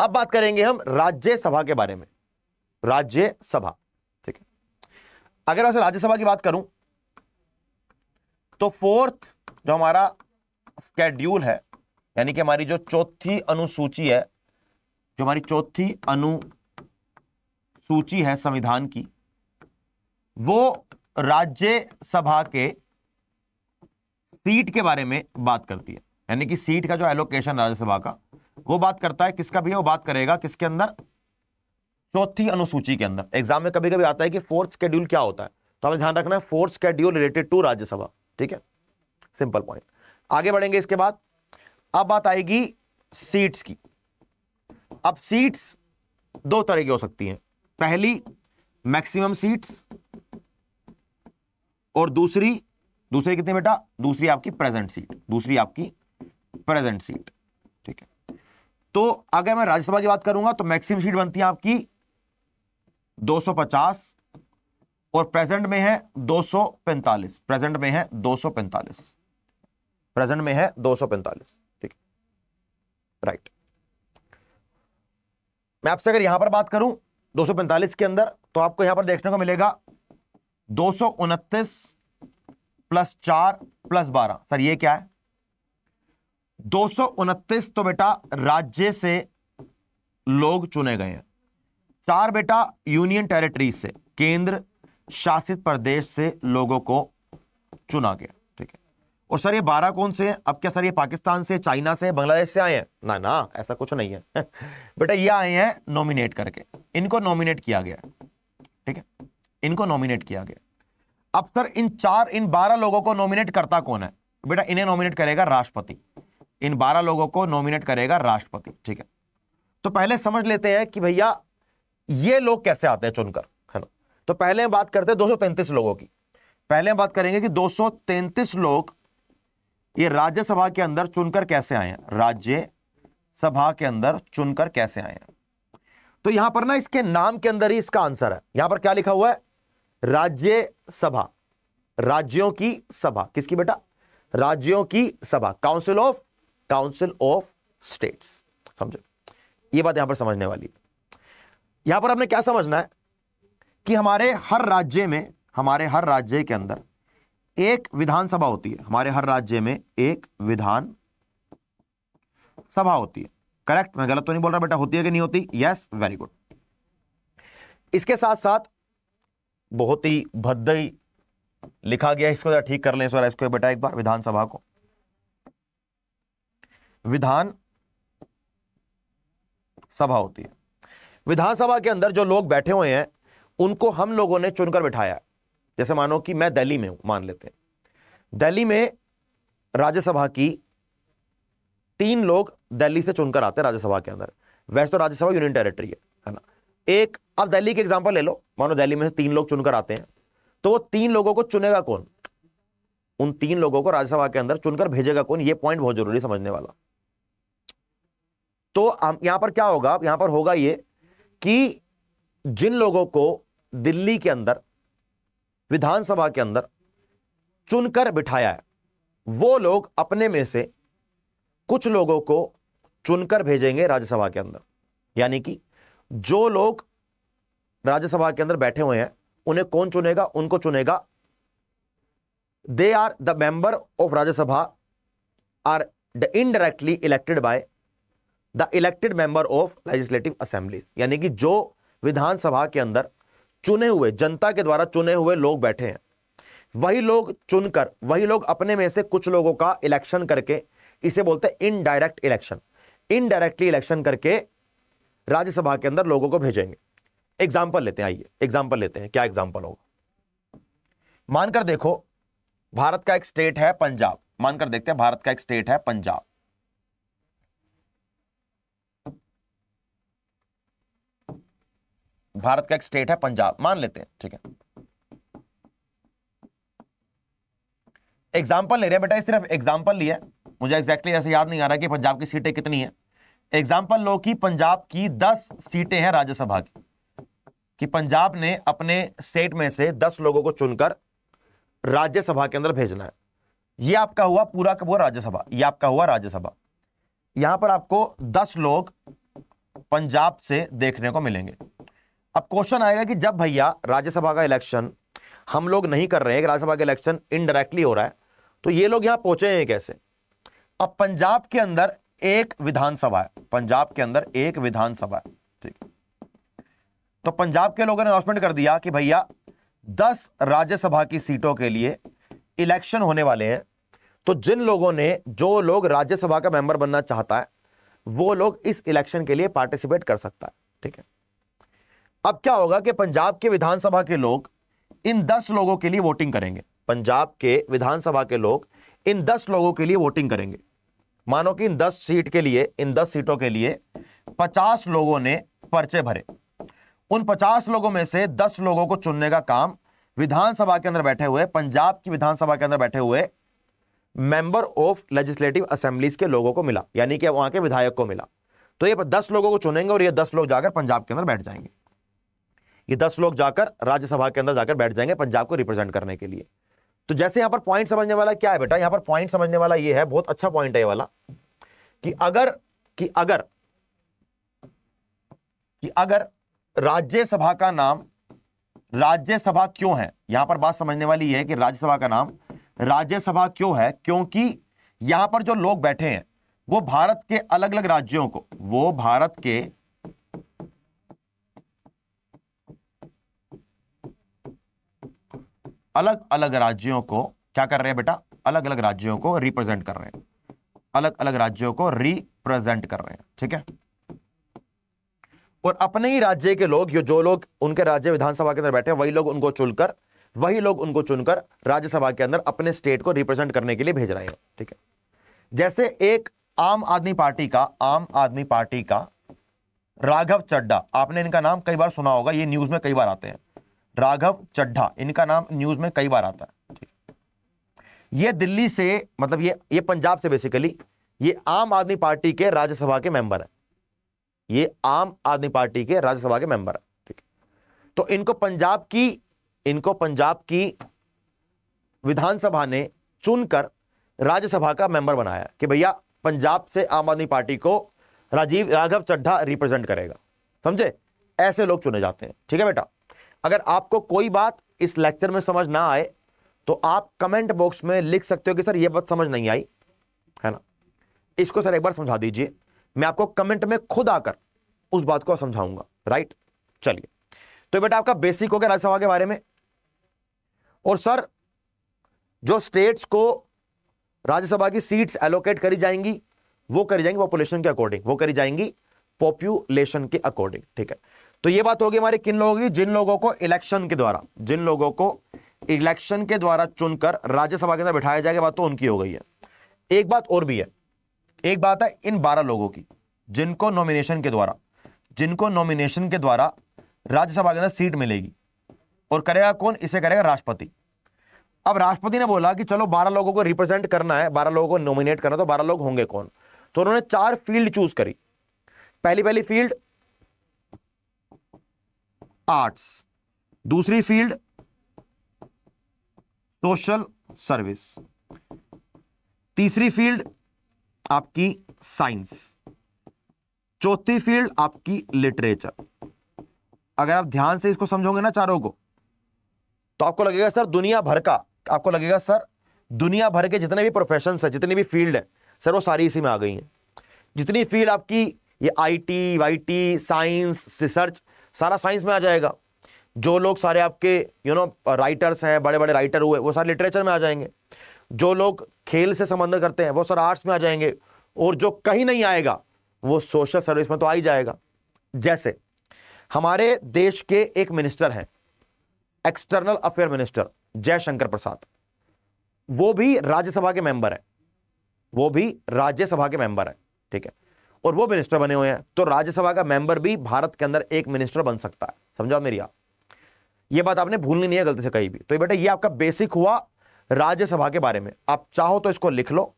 अब बात करेंगे हम राज्यसभा के बारे में राज्यसभा ठीक है अगर मैं राज्यसभा की बात करूं तो फोर्थ जो हमारा स्केड्यूल है यानी कि हमारी जो चौथी अनुसूची है जो हमारी चौथी अनु सूची है संविधान की वो राज्य सभा के सीट के बारे में बात करती है यानी कि सीट का जो एलोकेशन राज्यसभा का वो बात करता है किसका भी है वो बात करेगा किसके अंदर चौथी अनुसूची के अंदर एग्जाम में कभी कभी आता है कि फोर्थ स्केड्यूल क्या होता है तो हमें ध्यान रखना है fourth schedule related to Rajya Sabha ठीक है सिंपल पॉइंट आगे बढ़ेंगे इसके बाद अब बात आएगी सीट्स की अब सीट्स दो तरह की हो सकती हैं पहली मैक्सिमम सीट्स और दूसरी दूसरी कितनी बेटा दूसरी आपकी प्रेजेंट सीट दूसरी आपकी प्रेजेंट सीट ठीक है तो अगर मैं राज्यसभा की बात करूंगा तो मैक्सिमम सीट बनती है आपकी 250 और प्रेजेंट में है 245 प्रेजेंट में है 245 प्रेजेंट में है 245 ठीक है राइट मैं आपसे अगर यहां पर बात करूं 245 के अंदर तो आपको यहां पर देखने को मिलेगा दो प्लस चार प्लस बारह सर ये क्या है दो तो बेटा राज्य से लोग चुने गए हैं चार बेटा यूनियन टेरिटरी से केंद्र शासित प्रदेश से लोगों को चुना गया ठीक है और सर ये बारह कौन से हैं अब क्या सर ये पाकिस्तान से चाइना से बांग्लादेश से आए हैं ना ना ऐसा कुछ नहीं है बेटा ये आए हैं नॉमिनेट करके इनको नॉमिनेट किया गया ठीक है इनको नॉमिनेट किया गया अब सर इन चार इन बारह लोगों को नॉमिनेट करता कौन है बेटा इन्हें नॉमिनेट करेगा राष्ट्रपति इन बारह लोगों को नॉमिनेट करेगा राष्ट्रपति ठीक है तो पहले समझ लेते हैं कि भैया ये लोग कैसे आते हैं चुनकर है ना तो पहले हम बात करते हैं दो लोगों की पहले हम बात करेंगे कि 233 लोग ये राज्यसभा के अंदर चुनकर कैसे आए हैं राज्य सभा के अंदर चुनकर कैसे आए हैं तो यहां पर ना इसके नाम के अंदर ही इसका आंसर है यहां पर क्या लिखा हुआ है राज्य सभा राज्यों की सभा किसकी बेटा राज्यों की सभा council of council of states समझो ये बात यहां पर समझने वाली है यहां पर आपने क्या समझना है कि हमारे हर राज्य में हमारे हर राज्य के अंदर एक विधानसभा होती है हमारे हर राज्य में एक विधान सभा होती है करेक्ट मैं गलत तो नहीं बोल रहा बेटा होती है कि नहीं होती यस वेरी गुड इसके साथ साथ बहुत ही भद्दई लिखा गया इसको ठीक कर लें इसको बेटा एक बार विधानसभा को विधान सभा होती है विधानसभा के अंदर जो लोग बैठे हुए हैं उनको हम लोगों ने चुनकर बिठाया जैसे मानो कि मैं दिल्ली में हूं मान लेते हैं दिल्ली में राज्यसभा की तीन लोग दिल्ली से चुनकर आते हैं राज्यसभा के अंदर वैसे तो राज्यसभा यूनियन टेरिटरी है है ना एक अब दिल्ली के एग्जाम्पल ले लो मानो दिल्ली में से तीन लोग चुनकर आते हैं तो वो तीन लोगों को चुनेगा कौन उन तीन लोगों को राज्यसभा के अंदर चुनकर भेजेगा कौन ये पॉइंट बहुत जरूरी समझने वाला तो यहां पर क्या होगा यहां पर होगा ये कि जिन लोगों को दिल्ली के अंदर विधानसभा के अंदर चुनकर बिठाया है वो लोग अपने में से कुछ लोगों को चुनकर भेजेंगे राज्यसभा के अंदर यानी कि जो लोग राज्यसभा के अंदर बैठे हुए हैं उन्हें कौन चुनेगा उनको चुनेगा they are the member of Rajya Sabha are the indirectly elected by the elected member of legislative assembly यानी कि जो विधानसभा के अंदर चुने हुए जनता के द्वारा चुने हुए लोग बैठे हैं वही लोग चुनकर वही लोग अपने में से कुछ लोगों का इलेक्शन करके इसे बोलते हैं इनडायरेक्ट इलेक्शन इनडायरेक्टली इलेक्शन करके राज्यसभा के अंदर लोगों को भेजेंगे एग्जाम्पल लेते हैं आइए एग्जाम्पल लेते हैं क्या एग्जाम्पल होगा मानकर देखो भारत का एक स्टेट है पंजाब मानकर देखते हैं भारत का एक स्टेट है पंजाब भारत का एक स्टेट है पंजाब मान लेते हैं ठीक है एग्जाम्पल ले रहे हैं बेटा सिर्फ एग्जाम्पल लिया मुझे एग्जैक्टली ऐसे याद नहीं आ रहा कि पंजाब की सीटें कितनी है एग्जाम्पल लो कि पंजाब की दस सीटें हैं राज्यसभा की कि पंजाब ने अपने स्टेट में से दस लोगों को चुनकर राज्यसभा के अंदर भेजना है ये आपका हुआ पूरा का पूरा राज्यसभा ये आपका हुआ राज्यसभा यहां पर आपको दस लोग पंजाब से देखने को मिलेंगे अब क्वेश्चन आएगा कि जब भैया राज्यसभा का इलेक्शन हम लोग नहीं कर रहे हैं राज्यसभा का इलेक्शन इनडायरेक्टली हो रहा है तो ये लोग यहाँ पहुंचे हैं कैसे अब पंजाब के अंदर एक विधानसभा है पंजाब के अंदर एक विधानसभा है ठीक तो पंजाब के लोगों ने अनाउंसमेंट कर दिया कि भैया दस राज्यसभा की सीटों के लिए इलेक्शन होने वाले हैं तो जिन लोगों ने जो लोग राज्यसभा का मेंबर बनना चाहता है वो लोग इस इलेक्शन के लिए पार्टिसिपेट कर सकता है ठीक है अब क्या होगा कि पंजाब के विधानसभा के लोग इन दस लोगों के लिए वोटिंग करेंगे पंजाब के विधानसभा के लोग इन दस लोगों के लिए वोटिंग करेंगे मानो कि इन दस सीट के लिए इन दस सीटों के लिए पचास लोगों ने पर्चे भरे उन पचास लोगों में से दस लोगों को चुनने का काम विधानसभा के अंदर बैठे हुए पंजाब की विधानसभा के अंदर बैठे हुए मेंबर ऑफ लेजिस्लेटिव असेंबलीज के लोगों को मिला यानी कि वहां के विधायक को मिला तो ये दस लोगों को चुनेंगे और ये दस लोग जाकर पंजाब के अंदर बैठ जाएंगे ये दस लोग जाकर राज्यसभा के अंदर जाकर बैठ जाएंगे पंजाब को रिप्रेजेंट करने के लिए तो जैसे यहां पर पॉइंट समझने वाला क्या है बेटा यहां पर पॉइंट समझने वाला ये है बहुत अच्छा पॉइंट है ये वाला कि अगर कि अगर कि अगर राज्यसभा का नाम राज्यसभा क्यों है यहां पर बात समझने वाली यह है कि राज्यसभा का नाम राज्यसभा क्यों है क्योंकि यहां पर जो लोग बैठे हैं वो भारत के अलग अलग राज्यों को वो भारत के अलग अलग राज्यों को क्या कर रहे हैं बेटा अलग अलग राज्यों को रिप्रेजेंट कर रहे हैं अलग अलग राज्यों को रिप्रेजेंट कर रहे हैं ठीक है और अपने ही राज्य के लोग जो लोग उनके राज्य विधानसभा के अंदर बैठे हैं वही लोग उनको चुनकर वही लोग उनको चुनकर राज्यसभा के अंदर अपने स्टेट को रिप्रेजेंट करने के लिए भेज रहे हैं ठीक है जैसे एक आम आदमी पार्टी का आम आदमी पार्टी का राघव चड्डा आपने इनका नाम कई बार सुना होगा ये न्यूज में कई बार आते हैं राघव चड्ढा इनका नाम न्यूज में कई बार आता है ये दिल्ली से मतलब ये ये पंजाब से बेसिकली ये आम आदमी पार्टी के राज्यसभा के मेंबर है ये आम आदमी पार्टी के राज्यसभा के मेंबर है ठीक तो इनको पंजाब की इनको पंजाब की विधानसभा ने चुनकर राज्यसभा का मेंबर बनाया कि भैया पंजाब से आम आदमी पार्टी को राजीव राघव चड्ढा रिप्रेजेंट करेगा समझे ऐसे लोग चुने जाते हैं ठीक है बेटा अगर आपको कोई बात इस लेक्चर में समझ ना आए तो आप कमेंट बॉक्स में लिख सकते हो कि सर यह बात समझ नहीं आई है ना इसको सर एक बार समझा दीजिए मैं आपको कमेंट में खुद आकर उस बात को समझाऊंगा राइट चलिए तो बेटा आपका बेसिक हो गया राज्यसभा के बारे में और सर जो स्टेट्स को राज्यसभा की सीट्स एलोकेट करी जाएंगी वो करी जाएंगी पॉपुलेशन के अकॉर्डिंग वो करी जाएंगी पॉपुलेशन के अकॉर्डिंग ठीक है तो ये बात होगी हमारी किन लोगों की जिन लोगों को इलेक्शन के द्वारा जिन लोगों को इलेक्शन के द्वारा चुनकर राज्यसभा के अंदर बिठाया जाएगा बात तो उनकी हो गई है एक बात और भी है एक बात है इन बारह लोगों की जिनको नॉमिनेशन के द्वारा जिनको नॉमिनेशन के द्वारा राज्यसभा के अंदर सीट मिलेगी और करेगा कौन इसे करेगा राष्ट्रपति अब राष्ट्रपति ने बोला कि चलो बारह लोगों को रिप्रेजेंट करना है बारह लोगों को नॉमिनेट करना तो बारह लोग होंगे कौन तो उन्होंने चार फील्ड चूज करी पहली पहली फील्ड आर्ट्स दूसरी फील्ड सोशल सर्विस तीसरी फील्ड आपकी साइंस चौथी फील्ड आपकी लिटरेचर अगर आप ध्यान से इसको समझोगे ना चारों को तो आपको लगेगा सर दुनिया भर का आपको लगेगा सर दुनिया भर के जितने भी प्रोफेशन है जितनी भी फील्ड है सर वो सारी इसी में आ गई हैं जितनी फील्ड आपकी ये आईटी वाईटी साइंस रिसर्च सारा साइंस में आ जाएगा जो लोग सारे आपके यू नो राइटर्स हैं बड़े बड़े राइटर हुए वो सारे लिटरेचर में आ जाएंगे जो लोग खेल से संबंध करते हैं वो सर आर्ट्स में आ जाएंगे और जो कहीं नहीं आएगा वो सोशल सर्विस में तो आ ही जाएगा जैसे हमारे देश के एक मिनिस्टर हैं external affair minister Jaishankar Prasad वो भी राज्यसभा के मेंबर हैं वो भी राज्यसभा के मेंबर हैं ठीक है और वो मिनिस्टर बने हुए हैं तो राज्यसभा का मेंबर भी भारत के अंदर एक मिनिस्टर बन सकता है समझा मेरी आप ये बात आपने भूलनी नहीं है गलती से कहीं भी तो बेटा ये आपका बेसिक हुआ राज्यसभा के बारे में आप चाहो तो इसको लिख लो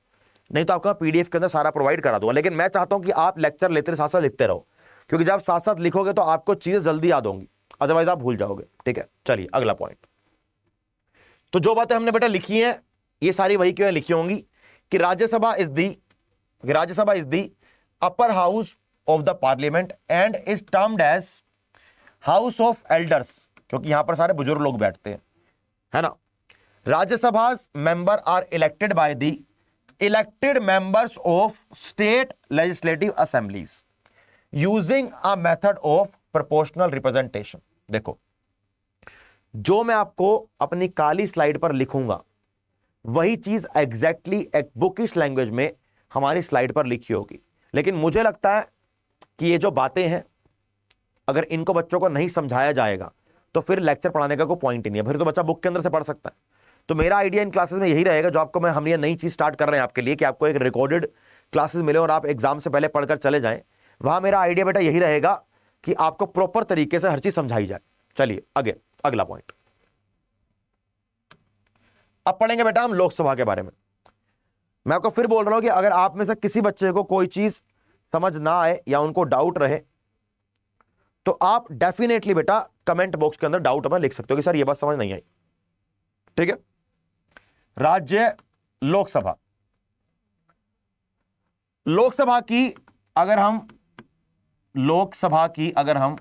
नहीं तो आपका पीडीएफ के अंदर सारा प्रोवाइड करा दूंगा लेकिन मैं चाहता हूं कि आप लेक्चर लेते रहे साथ साथ लिखते रहो क्योंकि जब साथ साथ लिखोगे तो आपको चीजें जल्दी याद होंगी अदरवाइज आप भूल जाओगे ठीक है चलिए अगला पॉइंट तो जो बातें हमने बेटा लिखी हैं ये सारी वही क्यों लिखी होंगी कि Rajya Sabha is the Rajya Sabha is the upper house of the parliament and is termed as house of elders क्योंकि यहां पर सारे बुजुर्ग लोग बैठते हैं है ना Rajya Sabha member are elected by the elected members of state legislative assemblies using a method of proportional representation देखो जो मैं आपको अपनी काली स्लाइड पर लिखूंगा वही चीज एग्जैक्टली एक बुकिश लैंग्वेज में हमारी स्लाइड पर लिखी होगी लेकिन मुझे लगता है कि ये जो बातें हैं अगर इनको बच्चों को नहीं समझाया जाएगा तो फिर लेक्चर पढ़ाने का कोई पॉइंट ही नहीं है फिर तो बच्चा बुक के अंदर से पढ़ सकता है तो मेरा आइडिया इन क्लासेस में यही रहेगा जो आपको मैं हम ये नई चीज़ स्टार्ट कर रहे हैं आपके लिए कि आपको एक रिकॉर्डेड क्लासेस मिले और आप एग्जाम से पहले पढ़कर चले जाएं वहां मेरा आइडिया बेटा यही रहेगा कि आपको प्रॉपर तरीके से हर चीज़ समझाई जाए चलिए अगे अगला पॉइंट अब पढ़ेंगे बेटा हम लोकसभा के बारे में मैं आपको फिर बोल रहा हूं कि अगर आप में से किसी बच्चे को कोई चीज समझ ना आए या उनको डाउट रहे तो आप डेफिनेटली बेटा कमेंट बॉक्स के अंदर डाउट अपना लिख सकते हो कि सर ये बात समझ नहीं आई ठीक है राज्य लोकसभा लोकसभा की अगर हम लोकसभा की अगर हम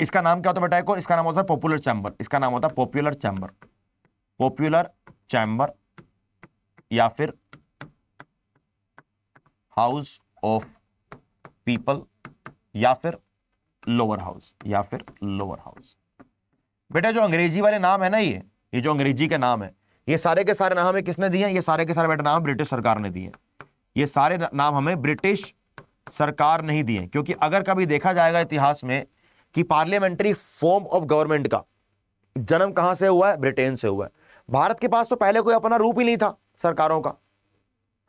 इसका नाम क्या होता है बेटा को इसका नाम होता है पॉपुलर चैंबर इसका नाम होता है पॉपुलर चैंबर पॉपुलर चैंबर या फिर हाउस ऑफ पीपल या फिर लोअर हाउस या फिर लोअर हाउस बेटा जो अंग्रेजी वाले नाम है ना ये ये जो अंग्रेजी के नाम है ये सारे के सारे नाम हमें किसने दिए हैं ये सारे के सारे बेटा नाम ब्रिटिश सरकार ने दिए ये सारे नाम हमें ब्रिटिश सरकार नहीं दिए क्योंकि अगर कभी देखा जाएगा इतिहास में कि पार्लियामेंट्री फॉर्म ऑफ गवर्नमेंट का जन्म कहां से हुआ है ब्रिटेन से हुआ है भारत के पास तो पहले कोई अपना रूप ही नहीं था सरकारों का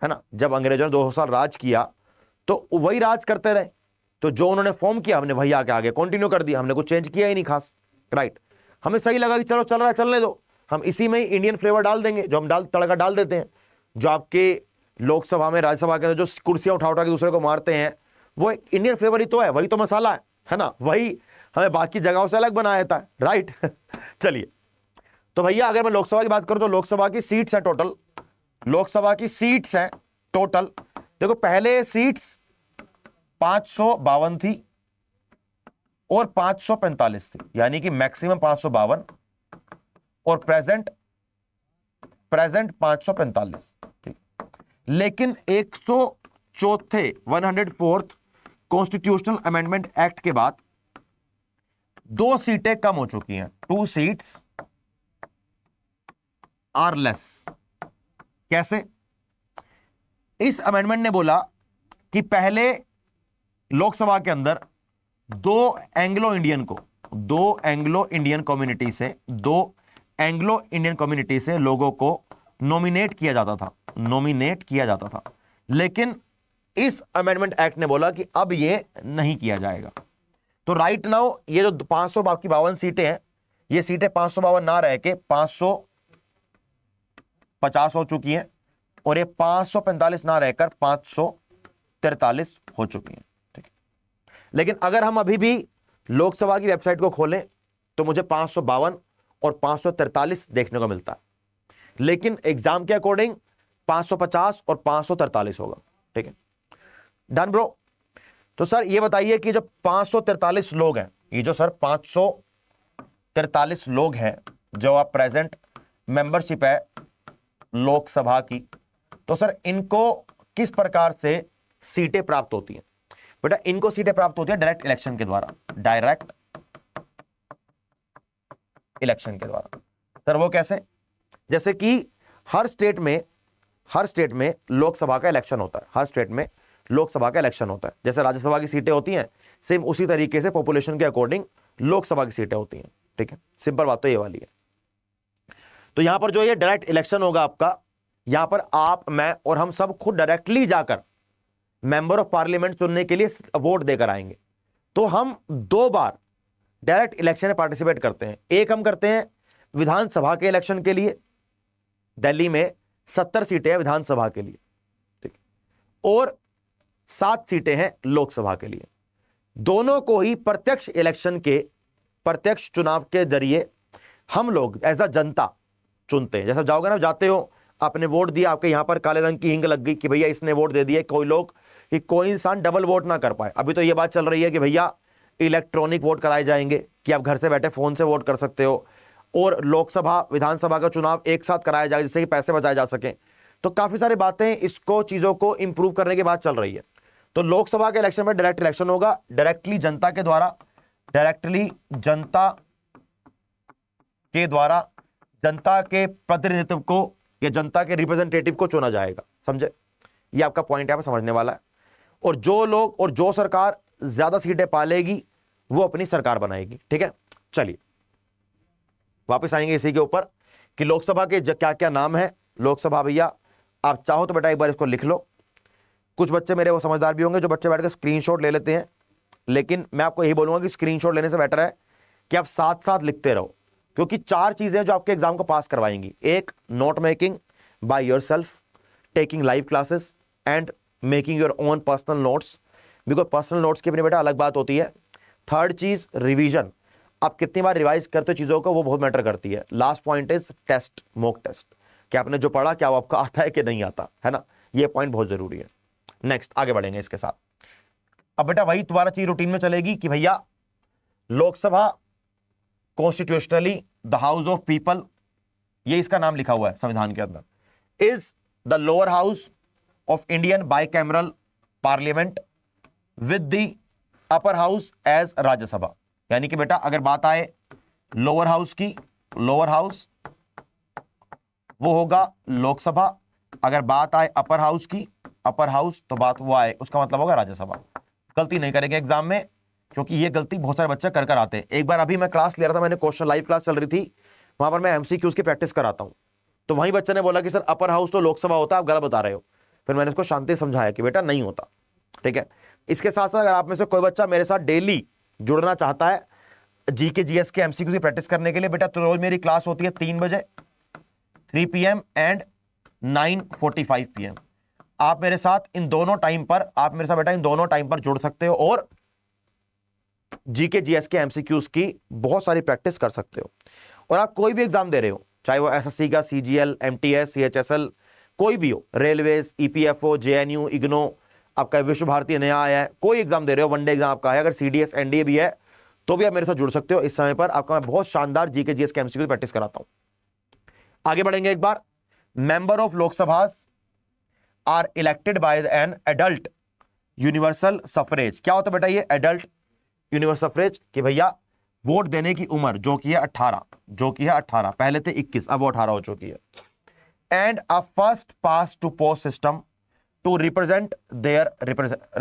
है ना जब अंग्रेजों ने दो साल राज किया तो वही राज करते रहे तो जो उन्होंने फॉर्म किया हमने वही आके आगे कंटिन्यू कर दिया हमने कुछ चेंज किया ही नहीं खास राइट हमें सही लगा कि चलो चल रहा है चलने दो हम इसी में ही इंडियन फ्लेवर डाल देंगे जो हम डाल तड़का डाल देते हैं जो आपके लोकसभा में राज्यसभा के अंदर जो कुर्सियां उठा उठा के दूसरे को मारते हैं वो एक इंडियन फ्लेवर ही तो है वही तो मसाला है है ना वही हमें बाकी जगहों से अलग बनाया जाता है राइट चलिए तो भैया अगर मैं लोकसभा की बात करूं तो लोकसभा की सीट्स हैं टोटल लोकसभा की सीट्स हैं टोटल देखो पहले सीट्स पांच थी और 545 थी यानी कि मैक्सिमम पांच और प्रेजेंट प्रेजेंट 545 ठीक लेकिन एक सौ चौथे one hundred fourth constitutional amendment act के बाद दो सीटें कम हो चुकी हैं टू सीट्स आर लेस कैसे इस अमेंडमेंट ने बोला कि पहले लोकसभा के अंदर दो एंग्लो इंडियन को दो एंग्लो इंडियन कम्युनिटी से दो एंग्लो इंडियन कम्युनिटी से लोगों को नॉमिनेट किया जाता था नॉमिनेट किया जाता था लेकिन इस अमेंडमेंट एक्ट ने बोला कि अब यह नहीं किया जाएगा तो राइट नाउ ये जो पांच सौ बाकी बावन सीटें हैं ये सीटें पांच सौ बावन ना रह के पांच सौ पचास हो चुकी हैं और ये 545 ना रहकर पाँच हो चुकी हैं ठीक लेकिन अगर हम अभी भी लोकसभा की वेबसाइट को खोलें तो मुझे पाँच और 543 देखने को मिलता है लेकिन एग्जाम के अकॉर्डिंग 550 और 543 होगा ठीक है डन ब्रो तो सर ये बताइए कि जो 543 लोग हैं ये जो सर 543 लोग हैं जो आप प्रेजेंट मेंबरशिप है लोकसभा की तो सर इनको किस प्रकार से सीटें प्राप्त होती हैं बेटा इनको सीटें प्राप्त होती है डायरेक्ट इलेक्शन के द्वारा डायरेक्ट इलेक्शन के द्वारा सर वो कैसे जैसे कि हर स्टेट में हर स्टेट में लोकसभा का इलेक्शन होता है हर स्टेट में लोकसभा का इलेक्शन होता है जैसे राज्यसभा की सीटें होती हैं सेम उसी तरीके से पॉपुलेशन के अकॉर्डिंग लोकसभा की सीटें होती हैं ठीक है सिंपल बात तो ये वाली है तो यहां पर जो ये डायरेक्ट इलेक्शन होगा आपका यहां पर आप मैं और हम सब खुद डायरेक्टली जाकर मेंबर ऑफ पार्लियामेंट चुनने के लिए वोट देकर आएंगे तो हम दो बार डायरेक्ट इलेक्शन में पार्टिसिपेट करते हैं एक हम करते हैं विधानसभा के इलेक्शन के लिए दिल्ली में सत्तर सीटें हैं विधानसभा के लिए ठीक और सात सीटें हैं लोकसभा के लिए दोनों को ही प्रत्यक्ष इलेक्शन के प्रत्यक्ष चुनाव के जरिए हम लोग एज अ जनता चुनते हैं जैसा जाओगे ना जाते हो आपने वोट दिया आपके यहाँ पर काले रंग की हिंग लग गई कि भैया इसने वोट दे दिया कोई लोग कि कोई इंसान डबल वोट ना कर पाए अभी तो ये बात चल रही है कि भैया इलेक्ट्रॉनिक वोट कराए जाएंगे कि आप घर से बैठे फ़ोन से वोट कर सकते हो और लोकसभा विधानसभा का चुनाव एक साथ कराया जाए जिससे कि पैसे बचाए जा सकें तो काफ़ी सारी बातें इसको चीज़ों को इम्प्रूव करने की बात चल रही है तो लोकसभा के इलेक्शन में डायरेक्ट इलेक्शन होगा डायरेक्टली जनता के द्वारा डायरेक्टली जनता के द्वारा जनता के प्रतिनिधित्व को या जनता के रिप्रेजेंटेटिव को चुना जाएगा समझे ये आपका पॉइंट है समझने वाला है और जो लोग और जो सरकार ज्यादा सीटें पालेगी वो अपनी सरकार बनाएगी ठीक है चलिए वापस आएंगे इसी के ऊपर कि लोकसभा के क्या क्या नाम है लोकसभा भैया आप चाहो तो बेटा एक बार इसको लिख लो कुछ बच्चे मेरे वो समझदार भी होंगे जो बच्चे बैठ कर स्क्रीनशॉट ले लेते हैं लेकिन मैं आपको यही बोलूंगा कि स्क्रीनशॉट लेने से बेटर है कि आप साथ साथ लिखते रहो क्योंकि चार चीज़ें जो आपके एग्जाम को पास करवाएंगी एक note making by yourself taking live classes and making your own personal notes because personal notes की अपनी बेटा अलग बात होती है थर्ड चीज़ रिविजन आप कितनी बार रिवाइज करते हो चीज़ों को वो बहुत मैटर करती है last point is test mock test क्या आपने जो पढ़ा क्या वो आपका आता है कि नहीं आता है ना ये पॉइंट बहुत ज़रूरी है नेक्स्ट आगे बढ़ेंगे इसके साथ अब बेटा वही तुम्हारा चीज रूटीन में चलेगी कि भैया Lok Sabha constitutionally the house of people ये इसका नाम लिखा हुआ है संविधान के अंदर is the lower house of Indian bicameral parliament with the upper house as Rajya Sabha यानी कि बेटा अगर बात आए लोअर हाउस की लोअर हाउस वो होगा लोकसभा अगर बात आए अपर हाउस की अपर हाउस तो बात वो आए उसका मतलब होगा राज्यसभा गलती नहीं करेंगे एग्जाम में क्योंकि ये गलती बहुत सारे बच्चे कर कर आते हैं एक बार अभी मैं क्लास ले रहा था मैंने क्वेश्चन लाइव क्लास चल रही थी वहाँ पर मैं एम की प्रैक्टिस कराता हूँ तो वहीं बच्चे ने बोला कि सर अपर हाउस तो लोकसभा होता आप गलत बता रहे हो फिर मैंने उसको शांति समझाया कि बेटा नहीं होता ठीक है इसके साथ साथ अगर आप में से कोई बच्चा मेरे साथ डेली जुड़ना चाहता है जी के जी एस के एम की प्रैक्टिस करने के लिए बेटा तो रोज मेरी क्लास होती है तीन बजे three P M and nine forty five P M आप मेरे साथ इन दोनों टाइम पर आप मेरे साथ बेटा इन दोनों टाइम पर जुड़ सकते हो और जीके जीएस के एमसीक्यूज की बहुत सारी प्रैक्टिस कर सकते हो और आप कोई भी एग्जाम दे रहे हो चाहे वो एसएससी का सीजीएल एमटीएस सीएचएसएल कोई भी हो रेलवेज ईपीएफओ जेएनयू इग्नो आपका विश्व भारतीय नया आया है कोई एग्जाम दे रहे हो वनडे एग्जाम आपका है अगर सीडीएस एनडीए भी है तो भी आप मेरे साथ जुड़ सकते हो इस समय पर आपका मैं बहुत शानदार जीके जीएस के एमसीक्यू प्रैक्टिस कराता हूं आगे बढ़ेंगे एक बार member of Lok Sabha are elected by an adult universal suffrage क्या होता है बेटा ये एडल्ट यूनिवर्स सफरेज कि भैया वोट देने की उम्र जो कि है अट्ठारह जो कि है अट्ठारह पहले थे इक्कीस अब वो अठारह हो चुकी है and a first past to post system to represent their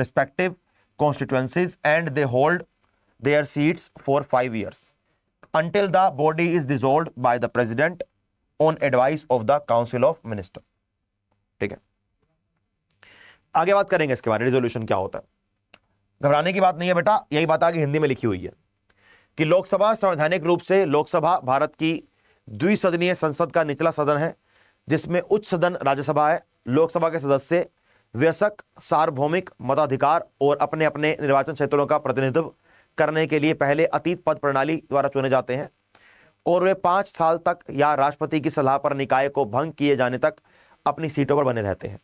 respective constituencies and they hold their seats for five years until the body is dissolved by the president on advice of the council of minister ठीक है आगे बात करेंगे इसके बारे में resolution क्या होता है घबराने की बात नहीं है बेटा यही बात आगे हिंदी में लिखी हुई है कि लोकसभा संवैधानिक रूप से लोकसभा भारत की द्विसदनीय संसद का निचला सदन है जिसमें उच्च सदन राज्यसभा है लोकसभा के सदस्य व्यसक सार्वभौमिक मताधिकार और अपने अपने निर्वाचन क्षेत्रों का प्रतिनिधित्व करने के लिए पहले अतीत पद प्रणाली द्वारा चुने जाते हैं और वे पाँच साल तक या राष्ट्रपति की सलाह पर निकाय को भंग किए जाने तक अपनी सीटों पर बने रहते हैं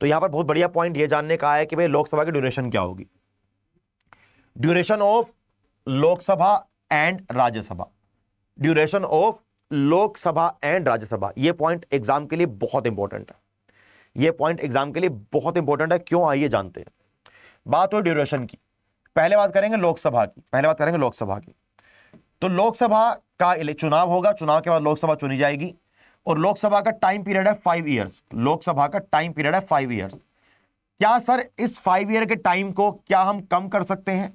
तो यहाँ पर बहुत बढ़िया पॉइंट ये जानने का है कि भाई लोकसभा की ड्यूरेशन क्या होगी duration of Lok Sabha and Rajya Sabha duration of Lok Sabha and Rajya Sabha ये पॉइंट एग्जाम के लिए बहुत इंपॉर्टेंट है यह पॉइंट एग्जाम के लिए बहुत इंपॉर्टेंट है क्यों आइए जानते हैं बात हो ड्यूरेशन की पहले बात करेंगे लोकसभा की पहले बात करेंगे लोकसभा की तो लोकसभा का चुनाव होगा चुनाव के बाद लोकसभा चुनी जाएगी और लोकसभा का टाइम पीरियड है फाइव ईयर्स लोकसभा का टाइम पीरियड है फाइव ईयर्स क्या सर इस फाइव ईयर के टाइम को क्या हम कम कर सकते हैं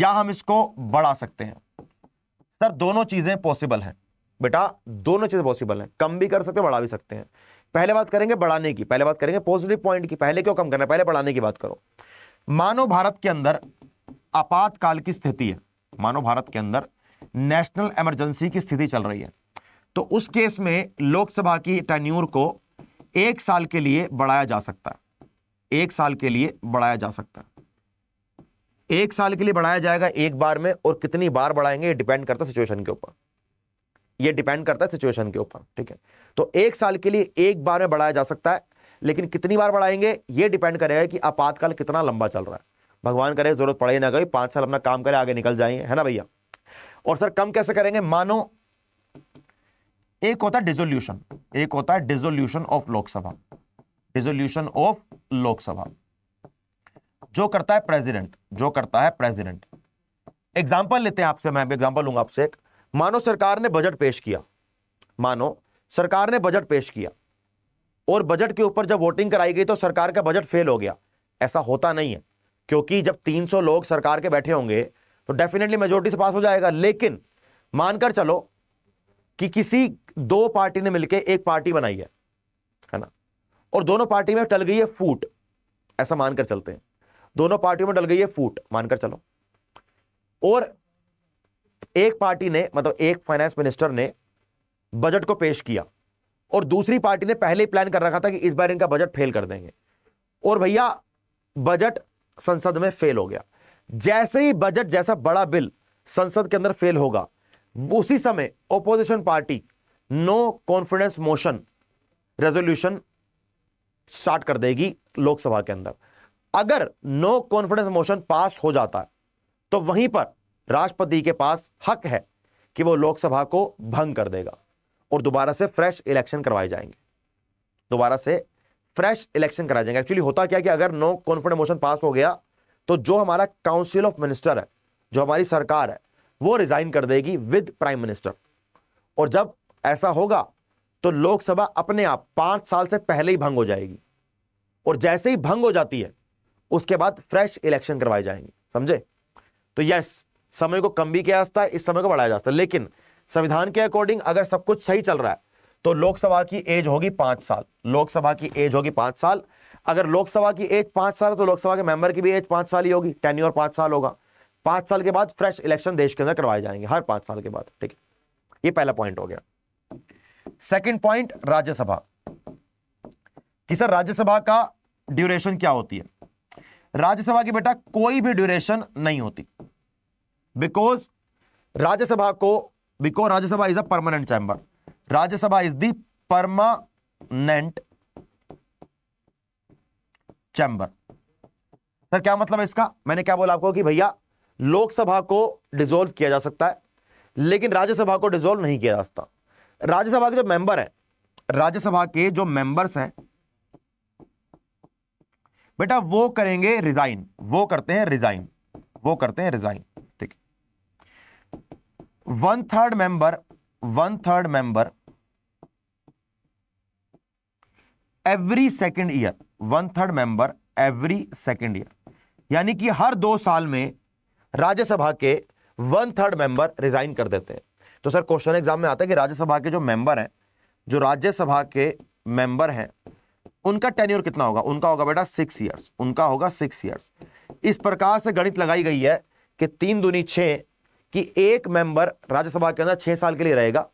या हम इसको बढ़ा सकते हैं सर दोनों चीजें पॉसिबल हैं बेटा दोनों चीजें पॉसिबल हैं कम भी कर सकते हैं बढ़ा भी सकते हैं पहले बात करेंगे बढ़ाने की पहले बात करेंगे पॉजिटिव पॉइंट की पहले क्यों कम करना है पहले बढ़ाने की बात करो मानो भारत के अंदर आपातकाल की स्थिति है मानो भारत के अंदर नेशनल इमरजेंसी की स्थिति चल रही है तो उस केस में लोकसभा की टेन्यूर को एक साल के लिए बढ़ाया जा सकता है एक साल के लिए बढ़ाया जा सकता है एक साल के लिए बढ़ाया जाएगा एक बार में और कितनी बार बढ़ाएंगे ये डिपेंड करता है सिचुएशन के ऊपर ये डिपेंड करता है सिचुएशन के ऊपर ठीक है तो एक साल के लिए एक बार में बढ़ाया जा सकता है लेकिन कितनी बार बढ़ाएंगे ये डिपेंड करेगा कि आपातकाल कितना लंबा चल रहा है भगवान करे जरूरत पड़े ना कभी पांच साल अपना काम करे आगे निकल जाएंगे है ना भैया और सर कम कैसे करेंगे मानो एक होता है डिजोल्यूशन एक होता है dissolution of Lok Sabha dissolution of Lok Sabha जो करता है प्रेसिडेंट जो करता है प्रेसिडेंट एग्जाम्पल लेते हैं आपसे मैं एग्जाम्पल लूंगा आपसे एक मानो सरकार ने बजट पेश किया मानो सरकार ने बजट पेश किया और बजट के ऊपर जब वोटिंग कराई गई तो सरकार का बजट फेल हो गया ऐसा होता नहीं है क्योंकि जब 300 लोग सरकार के बैठे होंगे तो डेफिनेटली मेजोरिटी से पास हो जाएगा लेकिन मानकर चलो कि किसी दो पार्टी ने मिलकर एक पार्टी बनाई है है ना और दोनों पार्टी में टल गई है फूट ऐसा मानकर चलते हैं दोनों पार्टियों में डल गई है फूट मानकर चलो और एक पार्टी ने मतलब एक फाइनेंस मिनिस्टर ने बजट को पेश किया और दूसरी पार्टी ने पहले ही प्लान कर रखा था कि इस बार इनका बजट फेल कर देंगे और भैया बजट संसद में फेल हो गया जैसे ही बजट जैसा बड़ा बिल संसद के अंदर फेल होगा उसी समय opposition party no confidence motion resolution start कर देगी लोकसभा के अंदर अगर नो कॉन्फिडेंस मोशन पास हो जाता है तो वहीं पर राष्ट्रपति के पास हक है कि वो लोकसभा को भंग कर देगा और दोबारा से फ्रेश इलेक्शन करवाए जाएंगे दोबारा से फ्रेश इलेक्शन कराए जाएंगे एक्चुअली होता क्या कि अगर नो कॉन्फिडेंस मोशन पास हो गया तो जो हमारा काउंसिल ऑफ मिनिस्टर है जो हमारी सरकार है वो रिजाइन कर देगी विद प्राइम मिनिस्टर और जब ऐसा होगा तो लोकसभा अपने आप पांच साल से पहले ही भंग हो जाएगी और जैसे ही भंग हो जाती है उसके बाद फ्रेश इलेक्शन करवाए जाएंगे समझे तो यस समय को कम भी किया जाता है इस समय को बढ़ाया जा सकता है लेकिन संविधान के अकॉर्डिंग अगर सब कुछ सही चल रहा है तो लोकसभा की एज होगी पांच साल लोकसभा की एज होगी पांच साल अगर लोकसभा की एज पांच साल तो लोकसभा के मेंबर की भी एज पांच साल ही होगी और पांच साल होगा पांच साल के बाद फ्रेश इलेक्शन देश के अंदर करवाए जाएंगे हर पांच साल के बाद ठीक है ये पहला पॉइंट हो गया सेकंड पॉइंट राज्यसभा कि सर राज्यसभा का ड्यूरेशन क्या होती है राज्यसभा की बेटा कोई भी ड्यूरेशन नहीं होती बिकॉज राज्यसभा को because Rajya Sabha is a permanent chamber Rajya Sabha is the permanent chamber sir क्या मतलब है इसका मैंने क्या बोला आपको कि भैया लोकसभा को डिसॉल्व किया जा सकता है लेकिन राज्यसभा को डिसॉल्व नहीं किया जा सकता राज्यसभा के जो मेंबर है राज्यसभा के जो मेंबर्स हैं बेटा वो करेंगे रिजाइन वो करते हैं रिजाइन वो करते हैं रिजाइन ठीक one third member one third member every second year one third member every second year यानी कि हर दो साल में राज्यसभा के वन थर्ड मेंबर रिजाइन कर देते हैं तो सर क्वेश्चन एग्जाम में आता है कि राज्यसभा के जो मेंबर हैं जो राज्यसभा के मेंबर हैं उनका टेन्योर कितना होगा उनका होगा बेटा सिक्स ईयर्स उनका होगा सिक्स ईयर्स इस प्रकार से गणित लगाई गई है कि तीन दुनी छ कि एक मेंबर राज्यसभा के अंदर छह साल के लिए रहेगा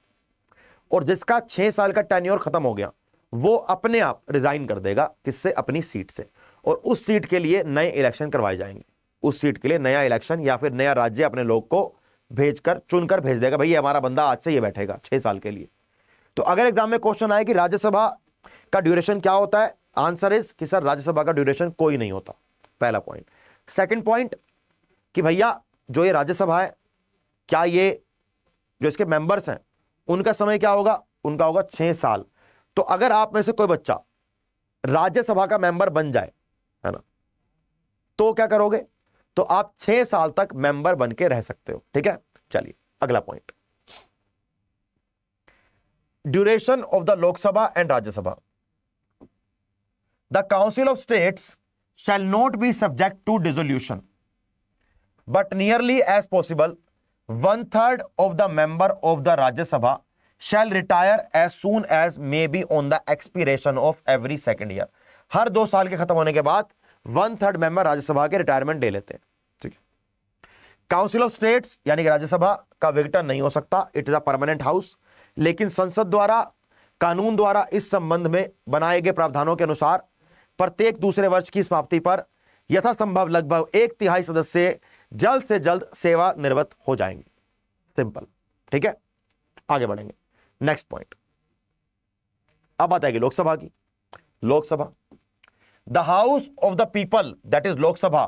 और जिसका छह साल का टेन्योर खत्म हो गया वो अपने आप रिजाइन कर देगा किससे अपनी सीट से और उस सीट के लिए नए इलेक्शन करवाए जाएंगे उस सीट के लिए नया इलेक्शन या फिर नया राज्य अपने लोग को भेजकर चुनकर भेज देगा भाई हमारा बंदा आज से ये बैठेगा छह साल के लिए तो अगर एग्जाम में क्वेश्चन आए कि राज्यसभा का ड्यूरेशन क्या होता है आंसर इज कि सर राज्यसभा का ड्यूरेशन कोई नहीं होता पहला पॉइंट सेकंड पॉइंट कि भैया जो ये राज्यसभा है क्या ये जो इसके मेंबर्स हैं उनका समय क्या होगा उनका होगा छह साल तो अगर आप में से कोई बच्चा राज्यसभा का मेंबर बन जाए है ना तो क्या करोगे तो आप छह साल तक मेंबर बन के रह सकते हो ठीक है चलिए अगला point duration of the Lok Sabha and Rajya Sabha the council of states shall not be subject to dissolution but nearly as possible one third of the member of the rajya sabha shall retire as soon as may be on the expiration of every second year हर दो साल के खत्म होने के बाद one third member Rajya Sabha के retirement ले लेते हैं ठीक है काउंसिल ऑफ स्टेट्स यानी कि राज्यसभा का विघटन नहीं हो सकता it is a permanent house लेकिन संसद द्वारा कानून द्वारा इस संबंध में बनाए गए प्रावधानों के अनुसार प्रत्येक दूसरे वर्ष की समाप्ति पर यथासंभव लगभग एक तिहाई सदस्य जल्द से जल्द सेवा निर्वत हो जाएंगे सिंपल ठीक है आगे बढ़ेंगे नेक्स्ट पॉइंट अब बात आएगी लोकसभा की Lok Sabha the house of the people that is Lok Sabha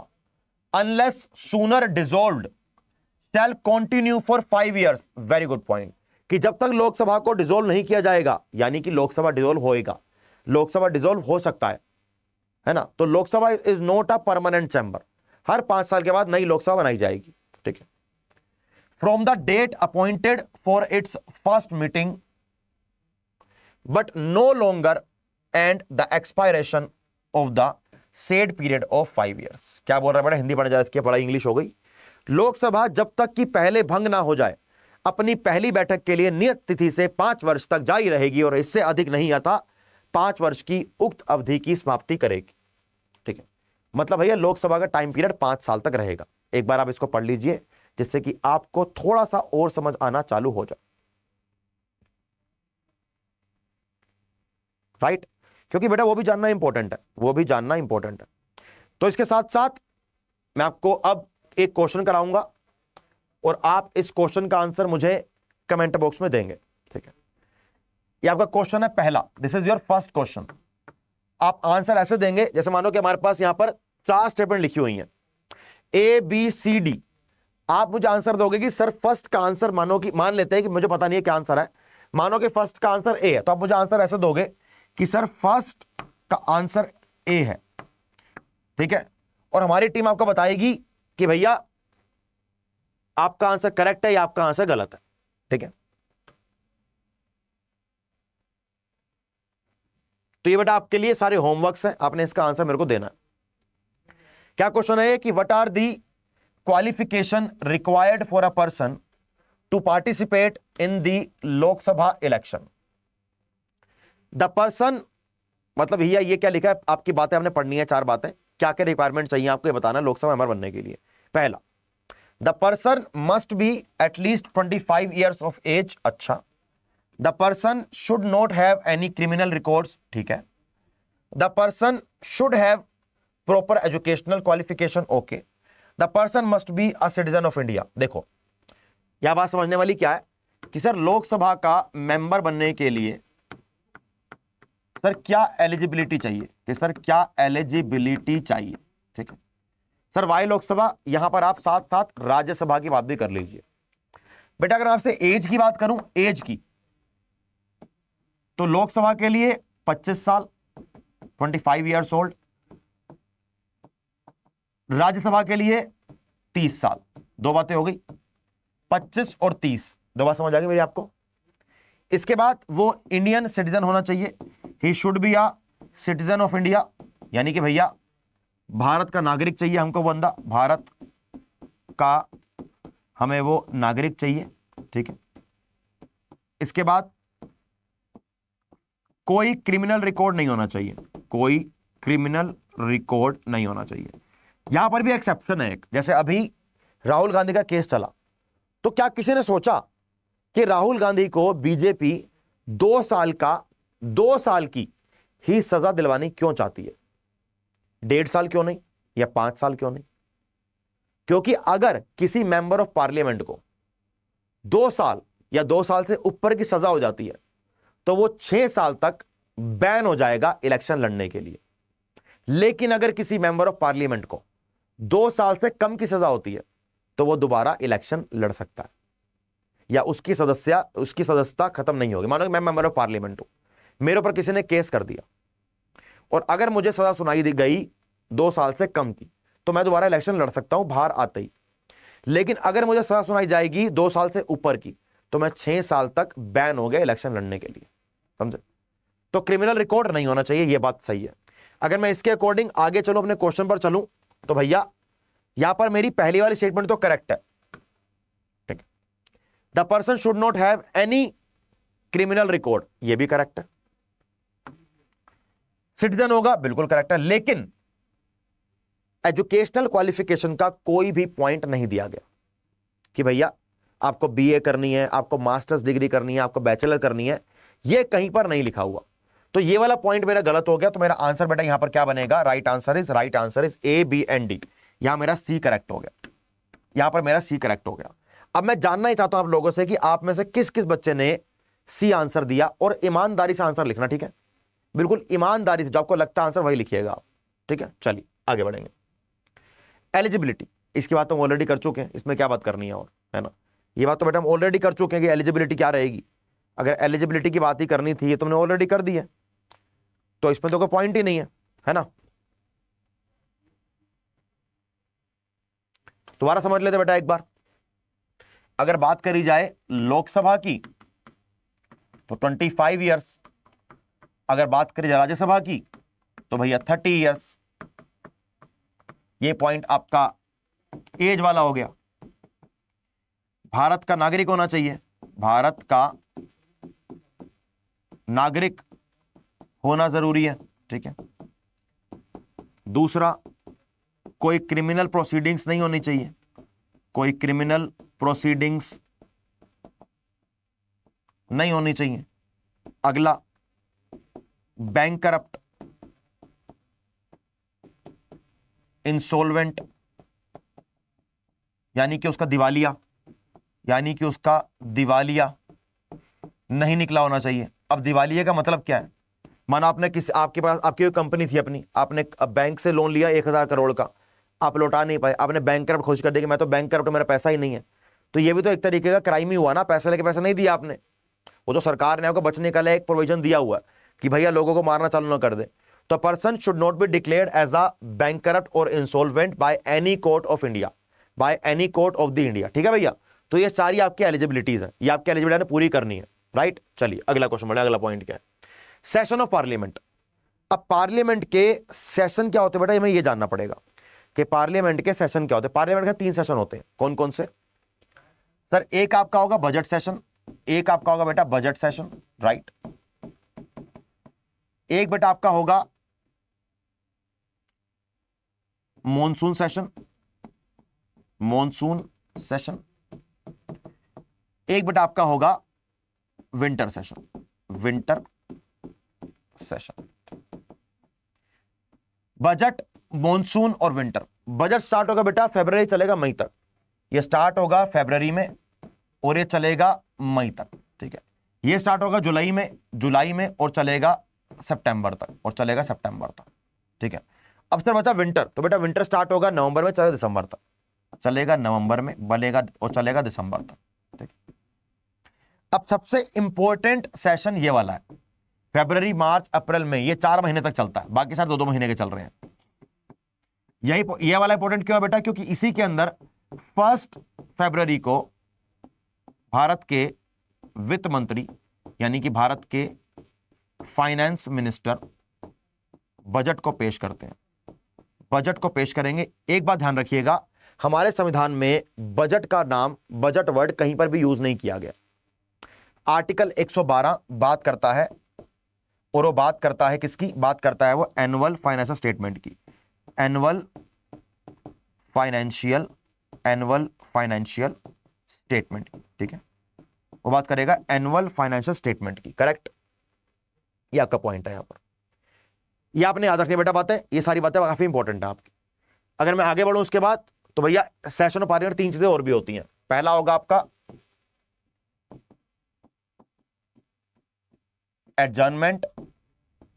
unless sooner dissolve shall continue for five years very good point कि जब तक लोकसभा को डिजोल्व नहीं किया जाएगा यानी कि लोकसभा डिजोल्व होएगा लोकसभा डिजोल्व हो सकता है है ना तो Lok Sabha is not a permanent chamber हर पांच साल के बाद नई लोकसभा बनाई जाएगी ठीक है from the date appointed for its first meeting but no longer and the expiration of the said period of five years क्या बोल रहा है बड़ा हिंदी पढ़ा जा रहा है पढ़ाई इंग्लिश हो गई लोकसभा जब तक कि पहले भंग ना हो जाए अपनी पहली बैठक के लिए नियत तिथि से पांच वर्ष तक जारी रहेगी और इससे अधिक नहीं आता पांच वर्ष की उक्त अवधि की समाप्ति करेगी ठीक है मतलब भैया लोकसभा का टाइम पीरियड पांच साल तक रहेगा एक बार आप इसको पढ़ लीजिए जिससे कि आपको थोड़ा सा और समझ आना चालू हो जाए राइट क्योंकि बेटा वो भी जानना इंपॉर्टेंट है वो भी जानना इंपॉर्टेंट है तो इसके साथ साथ मैं आपको अब एक क्वेश्चन कराऊंगा और आप इस क्वेश्चन का आंसर मुझे कमेंट बॉक्स में देंगे ये आपका क्वेश्चन है पहला this is your first question आप आंसर ऐसे देंगे जैसे मानो कि हमारे पास यहां पर चार स्टेटमेंट लिखी हुई हैं ए बी सी डी आप मुझे आंसर दोगे कि सर फर्स्ट का आंसर मानो कि मान लेते हैं कि मुझे पता नहीं है क्या आंसर है मानो कि फर्स्ट का आंसर ए है तो आप मुझे आंसर ऐसे दोगे कि सर फर्स्ट का आंसर ए है ठीक है और हमारी टीम आपको बताएगी कि भैया आपका आंसर करेक्ट है या आपका आंसर गलत है ठीक है तो ये बेटा आपके लिए सारे होमवर्क्स हैं आपने इसका आंसर मेरे को देना क्या क्वेश्चन है कि what are the qualification required for a person to participate in the Lok Sabha election the person मतलब भैया ये क्या लिखा है आपकी बातें हमने पढ़नी है चार बातें क्या क्या रिक्वायरमेंट चाहिए आपको ये बताना लोकसभा मेंबर बनने के लिए पहला the person must be at least twenty five years of age अच्छा the person should not have any criminal records ठीक है the person should have proper educational qualification okay the person must be a citizen of India देखो यह बात समझने वाली क्या है कि सर लोकसभा का मेंबर बनने के लिए सर क्या एलिजिबिलिटी चाहिए कि सर क्या एलिजिबिलिटी चाहिए ठीक है सर वाई लोकसभा यहां पर आप साथ साथ राज्यसभा की बात भी कर लीजिए बेटा अगर आपसे एज की बात करूं एज की तो लोकसभा के लिए 25 साल 25 फाइव ईयर्स ओल्ड राज्यसभा के लिए 30 साल दो बातें हो गई 25 और 30 दो बात समझ आ गई मेरी आपको इसके बाद वो इंडियन सिटीजन होना चाहिए he should be a citizen of India यानी कि भैया भारत का नागरिक चाहिए हमको बंदा भारत का हमें वो नागरिक चाहिए ठीक है इसके बाद कोई क्रिमिनल रिकॉर्ड नहीं होना चाहिए कोई क्रिमिनल रिकॉर्ड नहीं होना चाहिए यहां पर भी एक्सेप्शन है एक जैसे अभी राहुल गांधी का केस चला तो क्या किसी ने सोचा कि राहुल गांधी को बीजेपी दो साल का दो साल की ही सजा दिलवानी क्यों चाहती है डेढ़ साल क्यों नहीं या पांच साल क्यों नहीं क्योंकि अगर किसी मेंबर ऑफ पार्लियामेंट को दो साल या दो साल से ऊपर की सजा हो जाती है तो वो छह साल तक बैन हो जाएगा इलेक्शन लड़ने के लिए लेकिन अगर किसी मेंबर ऑफ पार्लियामेंट को दो साल से कम की सजा होती है तो वो दोबारा इलेक्शन लड़ सकता है या उसकी सदस्य उसकी सदस्यता खत्म नहीं होगी मानो मैं मेंबर ऑफ पार्लियामेंट हूं मेरे ऊपर किसी ने केस कर दिया और अगर मुझे सजा सुनाई दी गई दो साल से कम की तो मैं दोबारा इलेक्शन लड़ सकता हूं बाहर आते ही लेकिन अगर मुझे सजा सुनाई जाएगी दो साल से ऊपर की तो मैं छह साल तक बैन हो गया इलेक्शन लड़ने के लिए समझे तो क्रिमिनल रिकॉर्ड नहीं होना चाहिए यह बात सही है अगर मैं इसके अकॉर्डिंग आगे चलो अपने क्वेश्चन पर चलूं तो भैया यहां पर मेरी पहली वाली स्टेटमेंट तो करेक्ट है ठीक the person should not have any criminal record यह भी करेक्ट है सिटीजन होगा बिल्कुल करेक्ट है लेकिन एजुकेशनल क्वालिफिकेशन का कोई भी पॉइंट नहीं दिया गया कि भैया आपको बीए करनी है आपको मास्टर्स डिग्री करनी है आपको बैचलर करनी है ये कहीं पर नहीं लिखा हुआ तो ये वाला पॉइंट मेरा गलत हो गया तो मेरा आंसर बेटा यहां पर क्या बनेगा right answer is right answer is A B and D यहां मेरा सी करेक्ट हो गया यहां पर मेरा सी करेक्ट हो गया अब मैं जानना ही चाहता हूं आप लोगों से कि आप में से किस किस बच्चे ने सी आंसर दिया और ईमानदारी से आंसर लिखना ठीक है बिल्कुल ईमानदारी से जो आपको लगता है आंसर वही लिखिएगा आप ठीक है चलिए आगे बढ़ेंगे एलिजिबिलिटी इसकी बात तो हम ऑलरेडी कर चुके हैं इसमें क्या बात करनी है और है ना ये बात तो बेटा हम ऑलरेडी कर चुके हैं कि एलिजिबिलिटी क्या रहेगी अगर एलिजिबिलिटी की बात ही करनी थी ये तुमने ऑलरेडी कर दी है तो इसमें तो कोई पॉइंट ही नहीं है है ना दोबारा समझ लेते बेटा एक बार अगर बात करी जाए लोकसभा की तो 25 फाइव ईयर्स अगर बात करी जाए राज्यसभा की तो भैया 30 ईयर्स ये पॉइंट आपका एज वाला हो गया भारत का नागरिक होना चाहिए भारत का नागरिक होना जरूरी है ठीक है दूसरा कोई क्रिमिनल प्रोसीडिंग्स नहीं होनी चाहिए कोई क्रिमिनल प्रोसीडिंग्स नहीं होनी चाहिए अगला बैंक करप्ट इंसोलवेंट यानी कि उसका दिवालिया यानी कि उसका दिवालिया नहीं निकला होना चाहिए अब दिवालिया का मतलब क्या है मानो आपने किसी आपके पास आपकी कोई कंपनी थी अपनी आपने बैंक से लोन लिया एक हज़ार करोड़ का आप लौटा नहीं पाए आपने बैंक करप्ट खोज कर दिया कि मैं तो बैंक करप्ट तो मेरा पैसा ही नहीं है तो ये भी तो एक तरीके का क्राइम ही हुआ ना पैसा लेके पैसा नहीं दिया आपने वो तो सरकार ने आपको बचने का लिए एक प्रोविजन दिया हुआ कि भैया लोगों को मारना चालू ना कर दे तो person should not be declare as a bankrupt और insolvent by any court of India by any court of the India ठीक है भैया तो ये सारी आपकी एलिजिबिलिटीज हैं ये आपकी एलिजिबिलिटी पूरी करनी है राइट चलिए अगला क्वेश्चन बढ़े अगला पॉइंट क्या है सेशन ऑफ पार्लियामेंट अब पार्लियामेंट के सेशन क्या होते बेटा हमें यह जानना पड़ेगा कि पार्लियामेंट के सेशन क्या होते पार्लियामेंट के तीन सेशन होते हैं कौन कौन से सर एक आपका होगा बजट सेशन एक आपका होगा बेटा बजट सेशन राइट एक बेटा आपका होगा मॉनसून सेशन मॉनसून सेशन एक बेटा आपका होगा winter session winter session budget monsoon और विंटर बजट स्टार्ट होगा बेटा फेब्रवरी चलेगा मई तक ये स्टार्ट होगा फेब्रवरी में और ये चलेगा मई तक ठीक है ये स्टार्ट होगा जुलाई में जुलाई में और चलेगा सितंबर तक और चलेगा सितंबर तक ठीक है अब सर बचा विंटर तो बेटा विंटर स्टार्ट होगा नवंबर में चलेगा दिसंबर तक चलेगा नवंबर में बनेगा और चलेगा दिसंबर तक अब सबसे इंपॉर्टेंट सेशन ये वाला है फेबररी मार्च अप्रैल में ये चार महीने तक चलता है बाकी सारे दो दो महीने के चल रहे हैं यही ये वाला इंपॉर्टेंट क्यों है बेटा क्योंकि इसी के अंदर फर्स्ट फेबररी को भारत के वित्त मंत्री यानी कि भारत के फाइनेंस मिनिस्टर बजट को पेश करते हैं बजट को पेश करेंगे एक बात ध्यान रखिएगा हमारे संविधान में बजट का नाम बजट वर्ड कहीं पर भी यूज नहीं किया गया आर्टिकल 112 बात करता है और वो बात करता है किसकी बात करता है वो एनुअल फाइनेंशियल स्टेटमेंट की annual financial annual financial statement ठीक है वो बात करेगा एनुअल फाइनेंशियल स्टेटमेंट की करेक्ट ये आपका पॉइंट है यहां पर ये आपने याद रखनी बेटा बातें ये सारी बातें काफ़ी इंपॉर्टेंट है आपकी अगर मैं आगे बढ़ू उसके बाद तो भैया सेशन पारियर तीन चीज़ें और भी होती हैं पहला होगा आपका एडजर्नमेंट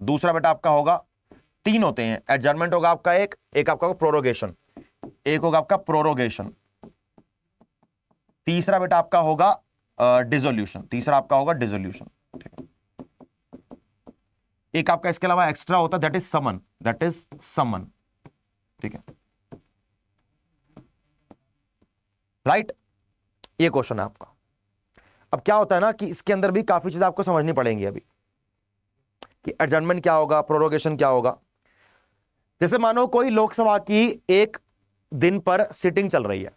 दूसरा बेटा आपका होगा तीन होते हैं एडजर्नमेंट होगा आपका एक एक आपका होगा प्रोरोगेशन एक होगा आपका प्रोरोगेशन तीसरा बेटा आपका होगा डिजोल्यूशन तीसरा आपका होगा डिजोल्यूशन एक आपका इसके अलावा एक्स्ट्रा होता है that is summon that is summon ठीक है राइट ये क्वेश्चन है आपका अब क्या होता है ना कि इसके अंदर भी काफी चीज आपको समझनी पड़ेंगी अभी कि एडजमेंट क्या होगा प्रोरोगेशन क्या होगा जैसे मानो कोई लोकसभा की एक दिन पर सिटिंग चल रही है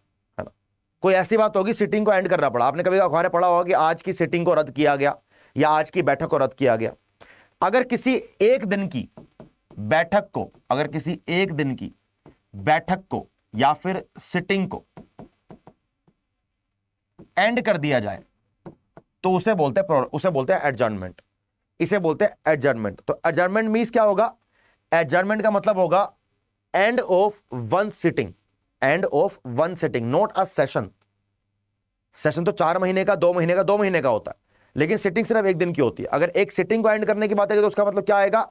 कोई ऐसी बात होगी सिटिंग को एंड करना पड़ा आपने कभी अखबार पढ़ा होगा कि आज की सिटिंग को रद्द किया गया या आज की बैठक को रद्द किया गया अगर किसी एक दिन की बैठक को अगर किसी एक दिन की बैठक को या फिर सिटिंग को एंड कर दिया जाए तो उसे बोलते हैं उसे बोलते हैं एडजमेंट इसे बोलते हैं एडजर्नमेंट तो एडजर्नमेंट मीन क्या होगा एडजर्नमेंट का मतलब होगा end of one sitting end of one sitting not a session session तो चार महीने का दो महीने का दो महीने का होता है लेकिन सिटिंग सिर्फ एक दिन की होती है अगर एक सिटिंग को एंड करने की बात है तो उसका मतलब क्या आएगा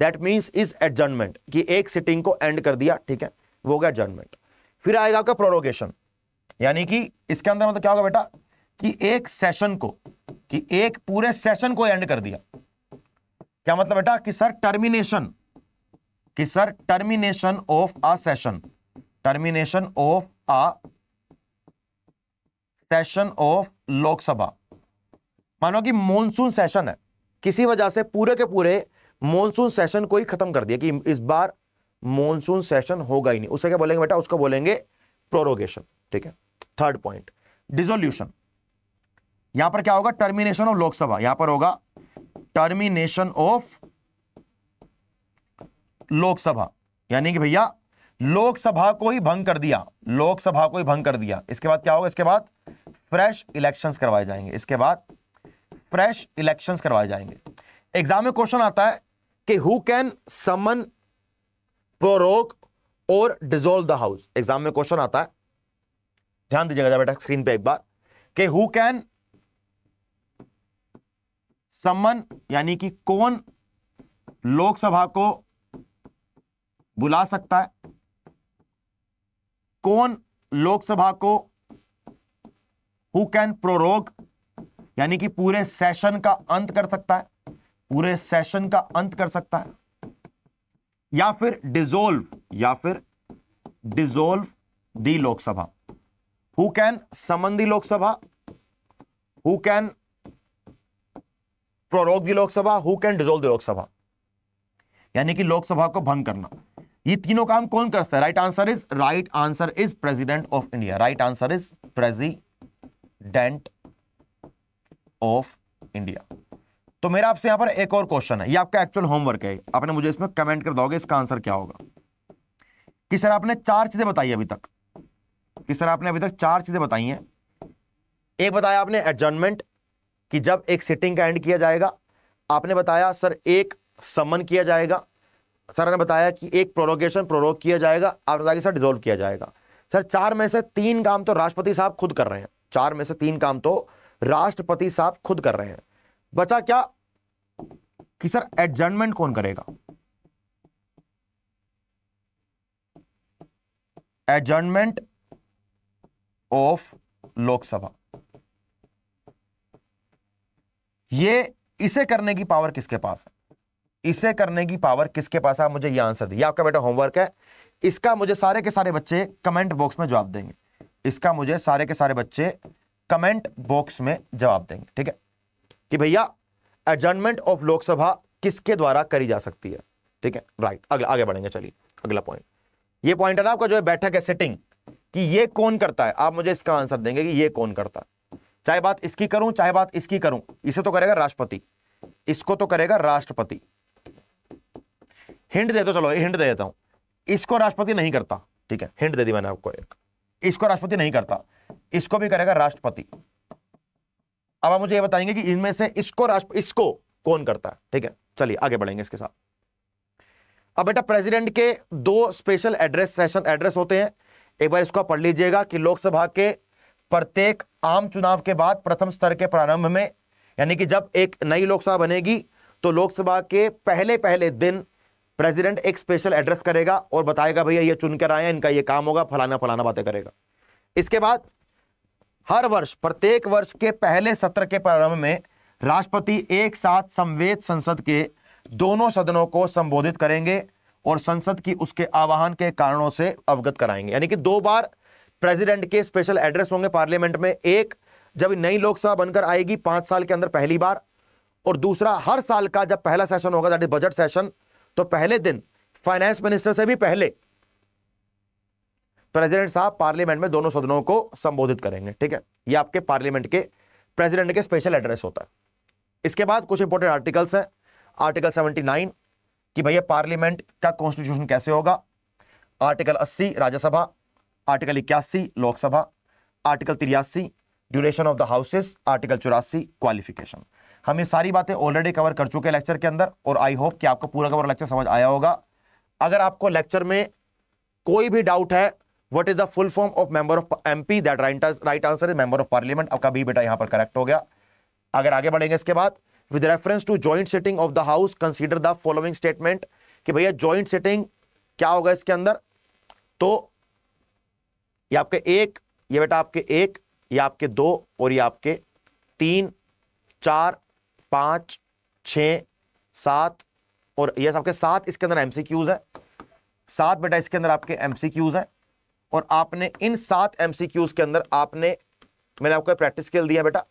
दैट मीन्स इज एडजर्नमेंट कि एक सिटिंग को एंड कर दिया ठीक है वो होगा एडजर्नमेंट फिर आएगा आपका प्रोरोगेशन यानी कि इसके अंदर मतलब क्या होगा बेटा कि एक सेशन को कि एक पूरे सेशन को एंड कर दिया क्या मतलब बेटा कि सर टर्मिनेशन कि sir termination of a session termination of a session of Lok Sabha मानो कि मॉनसून सेशन है किसी वजह से पूरे के पूरे मॉनसून सेशन को ही खत्म कर दिया कि इस बार मॉनसून सेशन होगा ही नहीं उसे क्या बोलेंगे बेटा उसको बोलेंगे प्रोरोगेशन ठीक है थर्ड पॉइंट डिजोल्यूशन यहां पर क्या होगा टर्मिनेशन ऑफ लोकसभा यहां पर होगा टर्मिनेशन ऑफ लोकसभा यानी कि भैया लोकसभा को ही भंग कर दिया लोकसभा को ही भंग कर दिया इसके बाद क्या होगा इसके बाद फ्रेश इलेक्शंस करवाए जाएंगे इसके बाद फ्रेश इलेक्शंस करवाए जाएंगे एग्जाम में क्वेश्चन आता है कि हु कैन समन प्रोरोक और डिजोल्व द हाउस एग्जाम में क्वेश्चन आता है ध्यान दीजिएगा बेटा स्क्रीन पे एक बार कि हु कैन सम्मन यानी कि कौन लोकसभा को बुला सकता है कौन लोकसभा को हु कैन प्रोरोग यानी कि पूरे सेशन का अंत कर सकता है पूरे सेशन का अंत कर सकता है या फिर डिजोल्व या फिर dissolve the Lok Sabha who can summon the Lok Sabha who can prorogue the Lok Sabha who can dissolve the Lok Sabha यानी कि लोकसभा को भंग करना ये तीनों काम कौन करता है right answer is right answer is president of India right answer is president of India तो मेरा आपसे यहां पर एक और क्वेश्चन है ये आपका एक्चुअल होमवर्क है आपने मुझे इसमें कमेंट कर दोगे इसका आंसर क्या होगा कि सर आपने चार चीजें बताई अभी तक कि सर आपने अभी तक चार चीजें बताई हैं एक बताया आपने एडजर्नमेंट कि जब एक सिटिंग का एंड किया जाएगा आपने बताया सर एक समन किया जाएगा सर ने बताया कि एक प्रोरोगेशन प्रोरोग किया जाएगा आपने बताया कि सर डिजोल्व किया जाएगा सर चार में से तीन काम तो राष्ट्रपति साहब खुद कर रहे हैं चार में से तीन काम तो राष्ट्रपति साहब खुद कर रहे हैं बचा क्या कि सर एडजमेंट कौन करेगा एडजमेंट ऑफ लोकसभा ये इसे करने की पावर किसके पास है इसे करने की पावर किसके पास है मुझे ये आंसर दिया आपका बेटा होमवर्क है इसका मुझे सारे के सारे बच्चे कमेंट बॉक्स में जवाब देंगे इसका मुझे सारे के सारे बच्चे कमेंट बॉक्स में जवाब देंगे ठीक है कि भैया एडजमेंट ऑफ लोकसभा किसके द्वारा करी जा सकती है ठीक है राइट अगला आगे बढ़ेंगे चलिए अगला पॉइंट ये पॉइंट है ना आपका जो है बैठक है सिटिंग कि ये कौन करता है आप मुझे इसका आंसर देंगे कि ये कौन करता है चाहे बात इसकी करूं चाहे बात इसकी करूं इसे तो करेगा राष्ट्रपति इसको तो करेगा राष्ट्रपति हिंट दे दो चलो हिंट दे देता हूं इसको राष्ट्रपति नहीं करता ठीक है हिंट दे दी मैंने आपको एक इसको राष्ट्रपति नहीं करता इसको भी करेगा राष्ट्रपति अब आप मुझे ये बताएंगे कि इनमें से इसको राष्ट्र इसको कौन करता है ठीक है चलिए आगे बढ़ेंगे इसके साथ अब बेटा प्रेसिडेंट के दो स्पेशल एड्रेस सेशन एड्रेस होते हैं एक बार इसको पढ़ लीजिएगा कि लोकसभा के प्रत्येक आम चुनाव के बाद प्रथम स्तर के प्रारंभ में यानी कि जब एक नई लोकसभा बनेगी तो लोकसभा के पहले पहले दिन प्रेसिडेंट एक स्पेशल एड्रेस करेगा और बताएगा भैया ये चुनकर आए इनका ये काम होगा फलाना फलाना बातें करेगा इसके बाद हर वर्ष प्रत्येक वर्ष के पहले सत्र के प्रारंभ में राष्ट्रपति एक साथ संवेद संसद के दोनों सदनों को संबोधित करेंगे और संसद की उसके आवाहन के कारणों से अवगत कराएंगे यानी कि दो बार प्रेसिडेंट के स्पेशल एड्रेस होंगे पार्लियामेंट में एक जब नई लोकसभा बनकर आएगी पांच साल के अंदर पहली बार और दूसरा हर साल का जब पहला सेशन होगा दैट इज बजट सेशन तो पहले दिन फाइनेंस मिनिस्टर से भी पहले प्रेसिडेंट साहब पार्लियामेंट में दोनों सदनों को संबोधित करेंगे ठीक है ये आपके पार्लियामेंट के प्रेसिडेंट के स्पेशल एड्रेस होता है इसके बाद कुछ इंपोर्टेंट आर्टिकल्स हैं आर्टिकल 79 कि भैया पार्लियामेंट का कॉन्स्टिट्यूशन कैसे होगा आर्टिकल 80 राज्यसभा आर्टिकल इक्यासी लोकसभा आर्टिकल तिरासी duration of the houses article चौरासी क्वालिफिकेशन हम ये सारी बातें ऑलरेडी कवर कर चुके हैं लेक्चर के अंदर और आई होप कि आपको पूरा कवर लेक्चर समझ आया होगा अगर आपको लेक्चर में कोई भी डाउट है what is the full form of member of MP that right right answer is member of parliament आपका भी बेटा यहां पर करेक्ट हो गया अगर आगे बढ़ेंगे इसके बाद with reference to joint sitting of the house consider the following statement कि भैया ज्वाइंट सिटिंग क्या होगा इसके अंदर तो ये आपके एक ये बेटा आपके एक ये आपके दो और ये आपके तीन चार पांच छ सात और ये आपके सात इसके अंदर एम है सात बेटा इसके अंदर आपके एम है और आपने इन सात एम के अंदर आपने मैंने आपको प्रैक्टिस के लिए दिया बेटा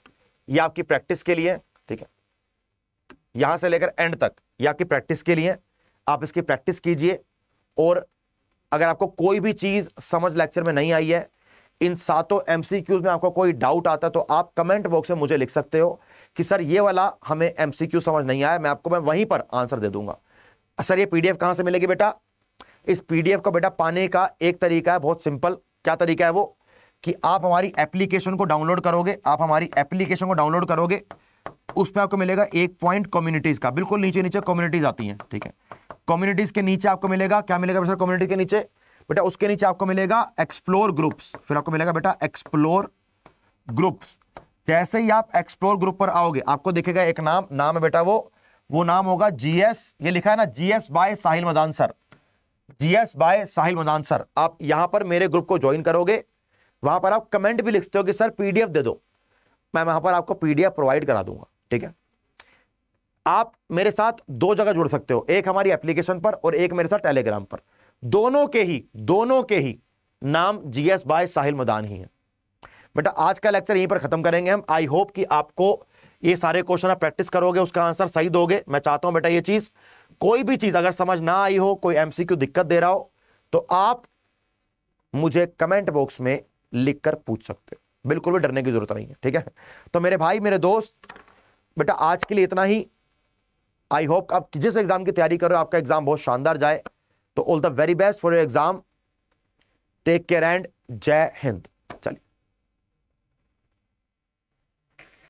ये आपकी प्रैक्टिस के लिए ठीक है यहां से लेकर एंड तक ये आपकी प्रैक्टिस के लिए आप इसकी प्रैक्टिस कीजिए और अगर आपको कोई भी चीज समझ लेक्चर में नहीं आई है इन सातों एमसीक्यूज में आपको कोई डाउट आता है तो आप कमेंट बॉक्स में मुझे लिख सकते हो कि सर ये वाला हमें एमसीक्यू समझ नहीं आया मैं आपको मैं वहीं पर आंसर दे दूंगा सर ये पीडीएफ कहां से मिलेगी बेटा इस पीडीएफ को बेटा पाने का एक तरीका है बहुत सिंपल क्या तरीका है वो कि आप हमारी एप्लीकेशन को डाउनलोड करोगे आप हमारी एप्लीकेशन को डाउनलोड करोगे उसमें आपको मिलेगा एक पॉइंट कम्युनिटीज का बिल्कुल नीचे नीचे कम्युनिटीज आती हैं ठीक है कम्युनिटीज के नीचे आपको मिलेगा क्या मिलेगा कम्युनिटी के नीचे बेटा उसके नीचे आपको मिलेगा एक्सप्लोर ग्रुप्स फिर आपको मिलेगा बेटा एक्सप्लोर ग्रुप्स जैसे ही आप एक्सप्लोर ग्रुप पर आओगे आपको देखेगा एक नाम नाम है बेटा वो वो नाम होगा जीएस ये लिखा है ना GS by Sahil Madan sir GS by Sahil Madan sir आप यहां पर मेरे ग्रुप को ज्वाइन करोगे वहां पर आप कमेंट भी लिखते हो कि सर पीडीएफ दे दो मैं वहां पर आपको पीडीएफ प्रोवाइड करा दूंगा ठीक है आप मेरे साथ दो जगह जुड़ सकते हो एक हमारी एप्लीकेशन पर और एक मेरे साथ टेलीग्राम पर दोनों के ही दोनों के ही नाम जीएस बाय साहिल मदान ही है बेटा आज का लेक्चर यहीं पर खत्म करेंगे हम आई होप कि आपको ये सारे क्वेश्चन आप प्रैक्टिस करोगे उसका आंसर सही दोगे मैं चाहता हूं बेटा ये चीज कोई भी चीज अगर समझ ना आई हो कोई एमसीक्यू दिक्कत दे रहा हो तो आप मुझे कमेंट बॉक्स में लिखकर पूछ सकते हो बिल्कुल भी डरने की जरूरत नहीं है ठीक है तो मेरे भाई मेरे दोस्त बेटा आज के लिए इतना ही आई होप आप जिस एग्जाम की तैयारी कर रहे हो आपका एग्जाम बहुत शानदार जाए तो all the very best for your exam take care and जय हिंद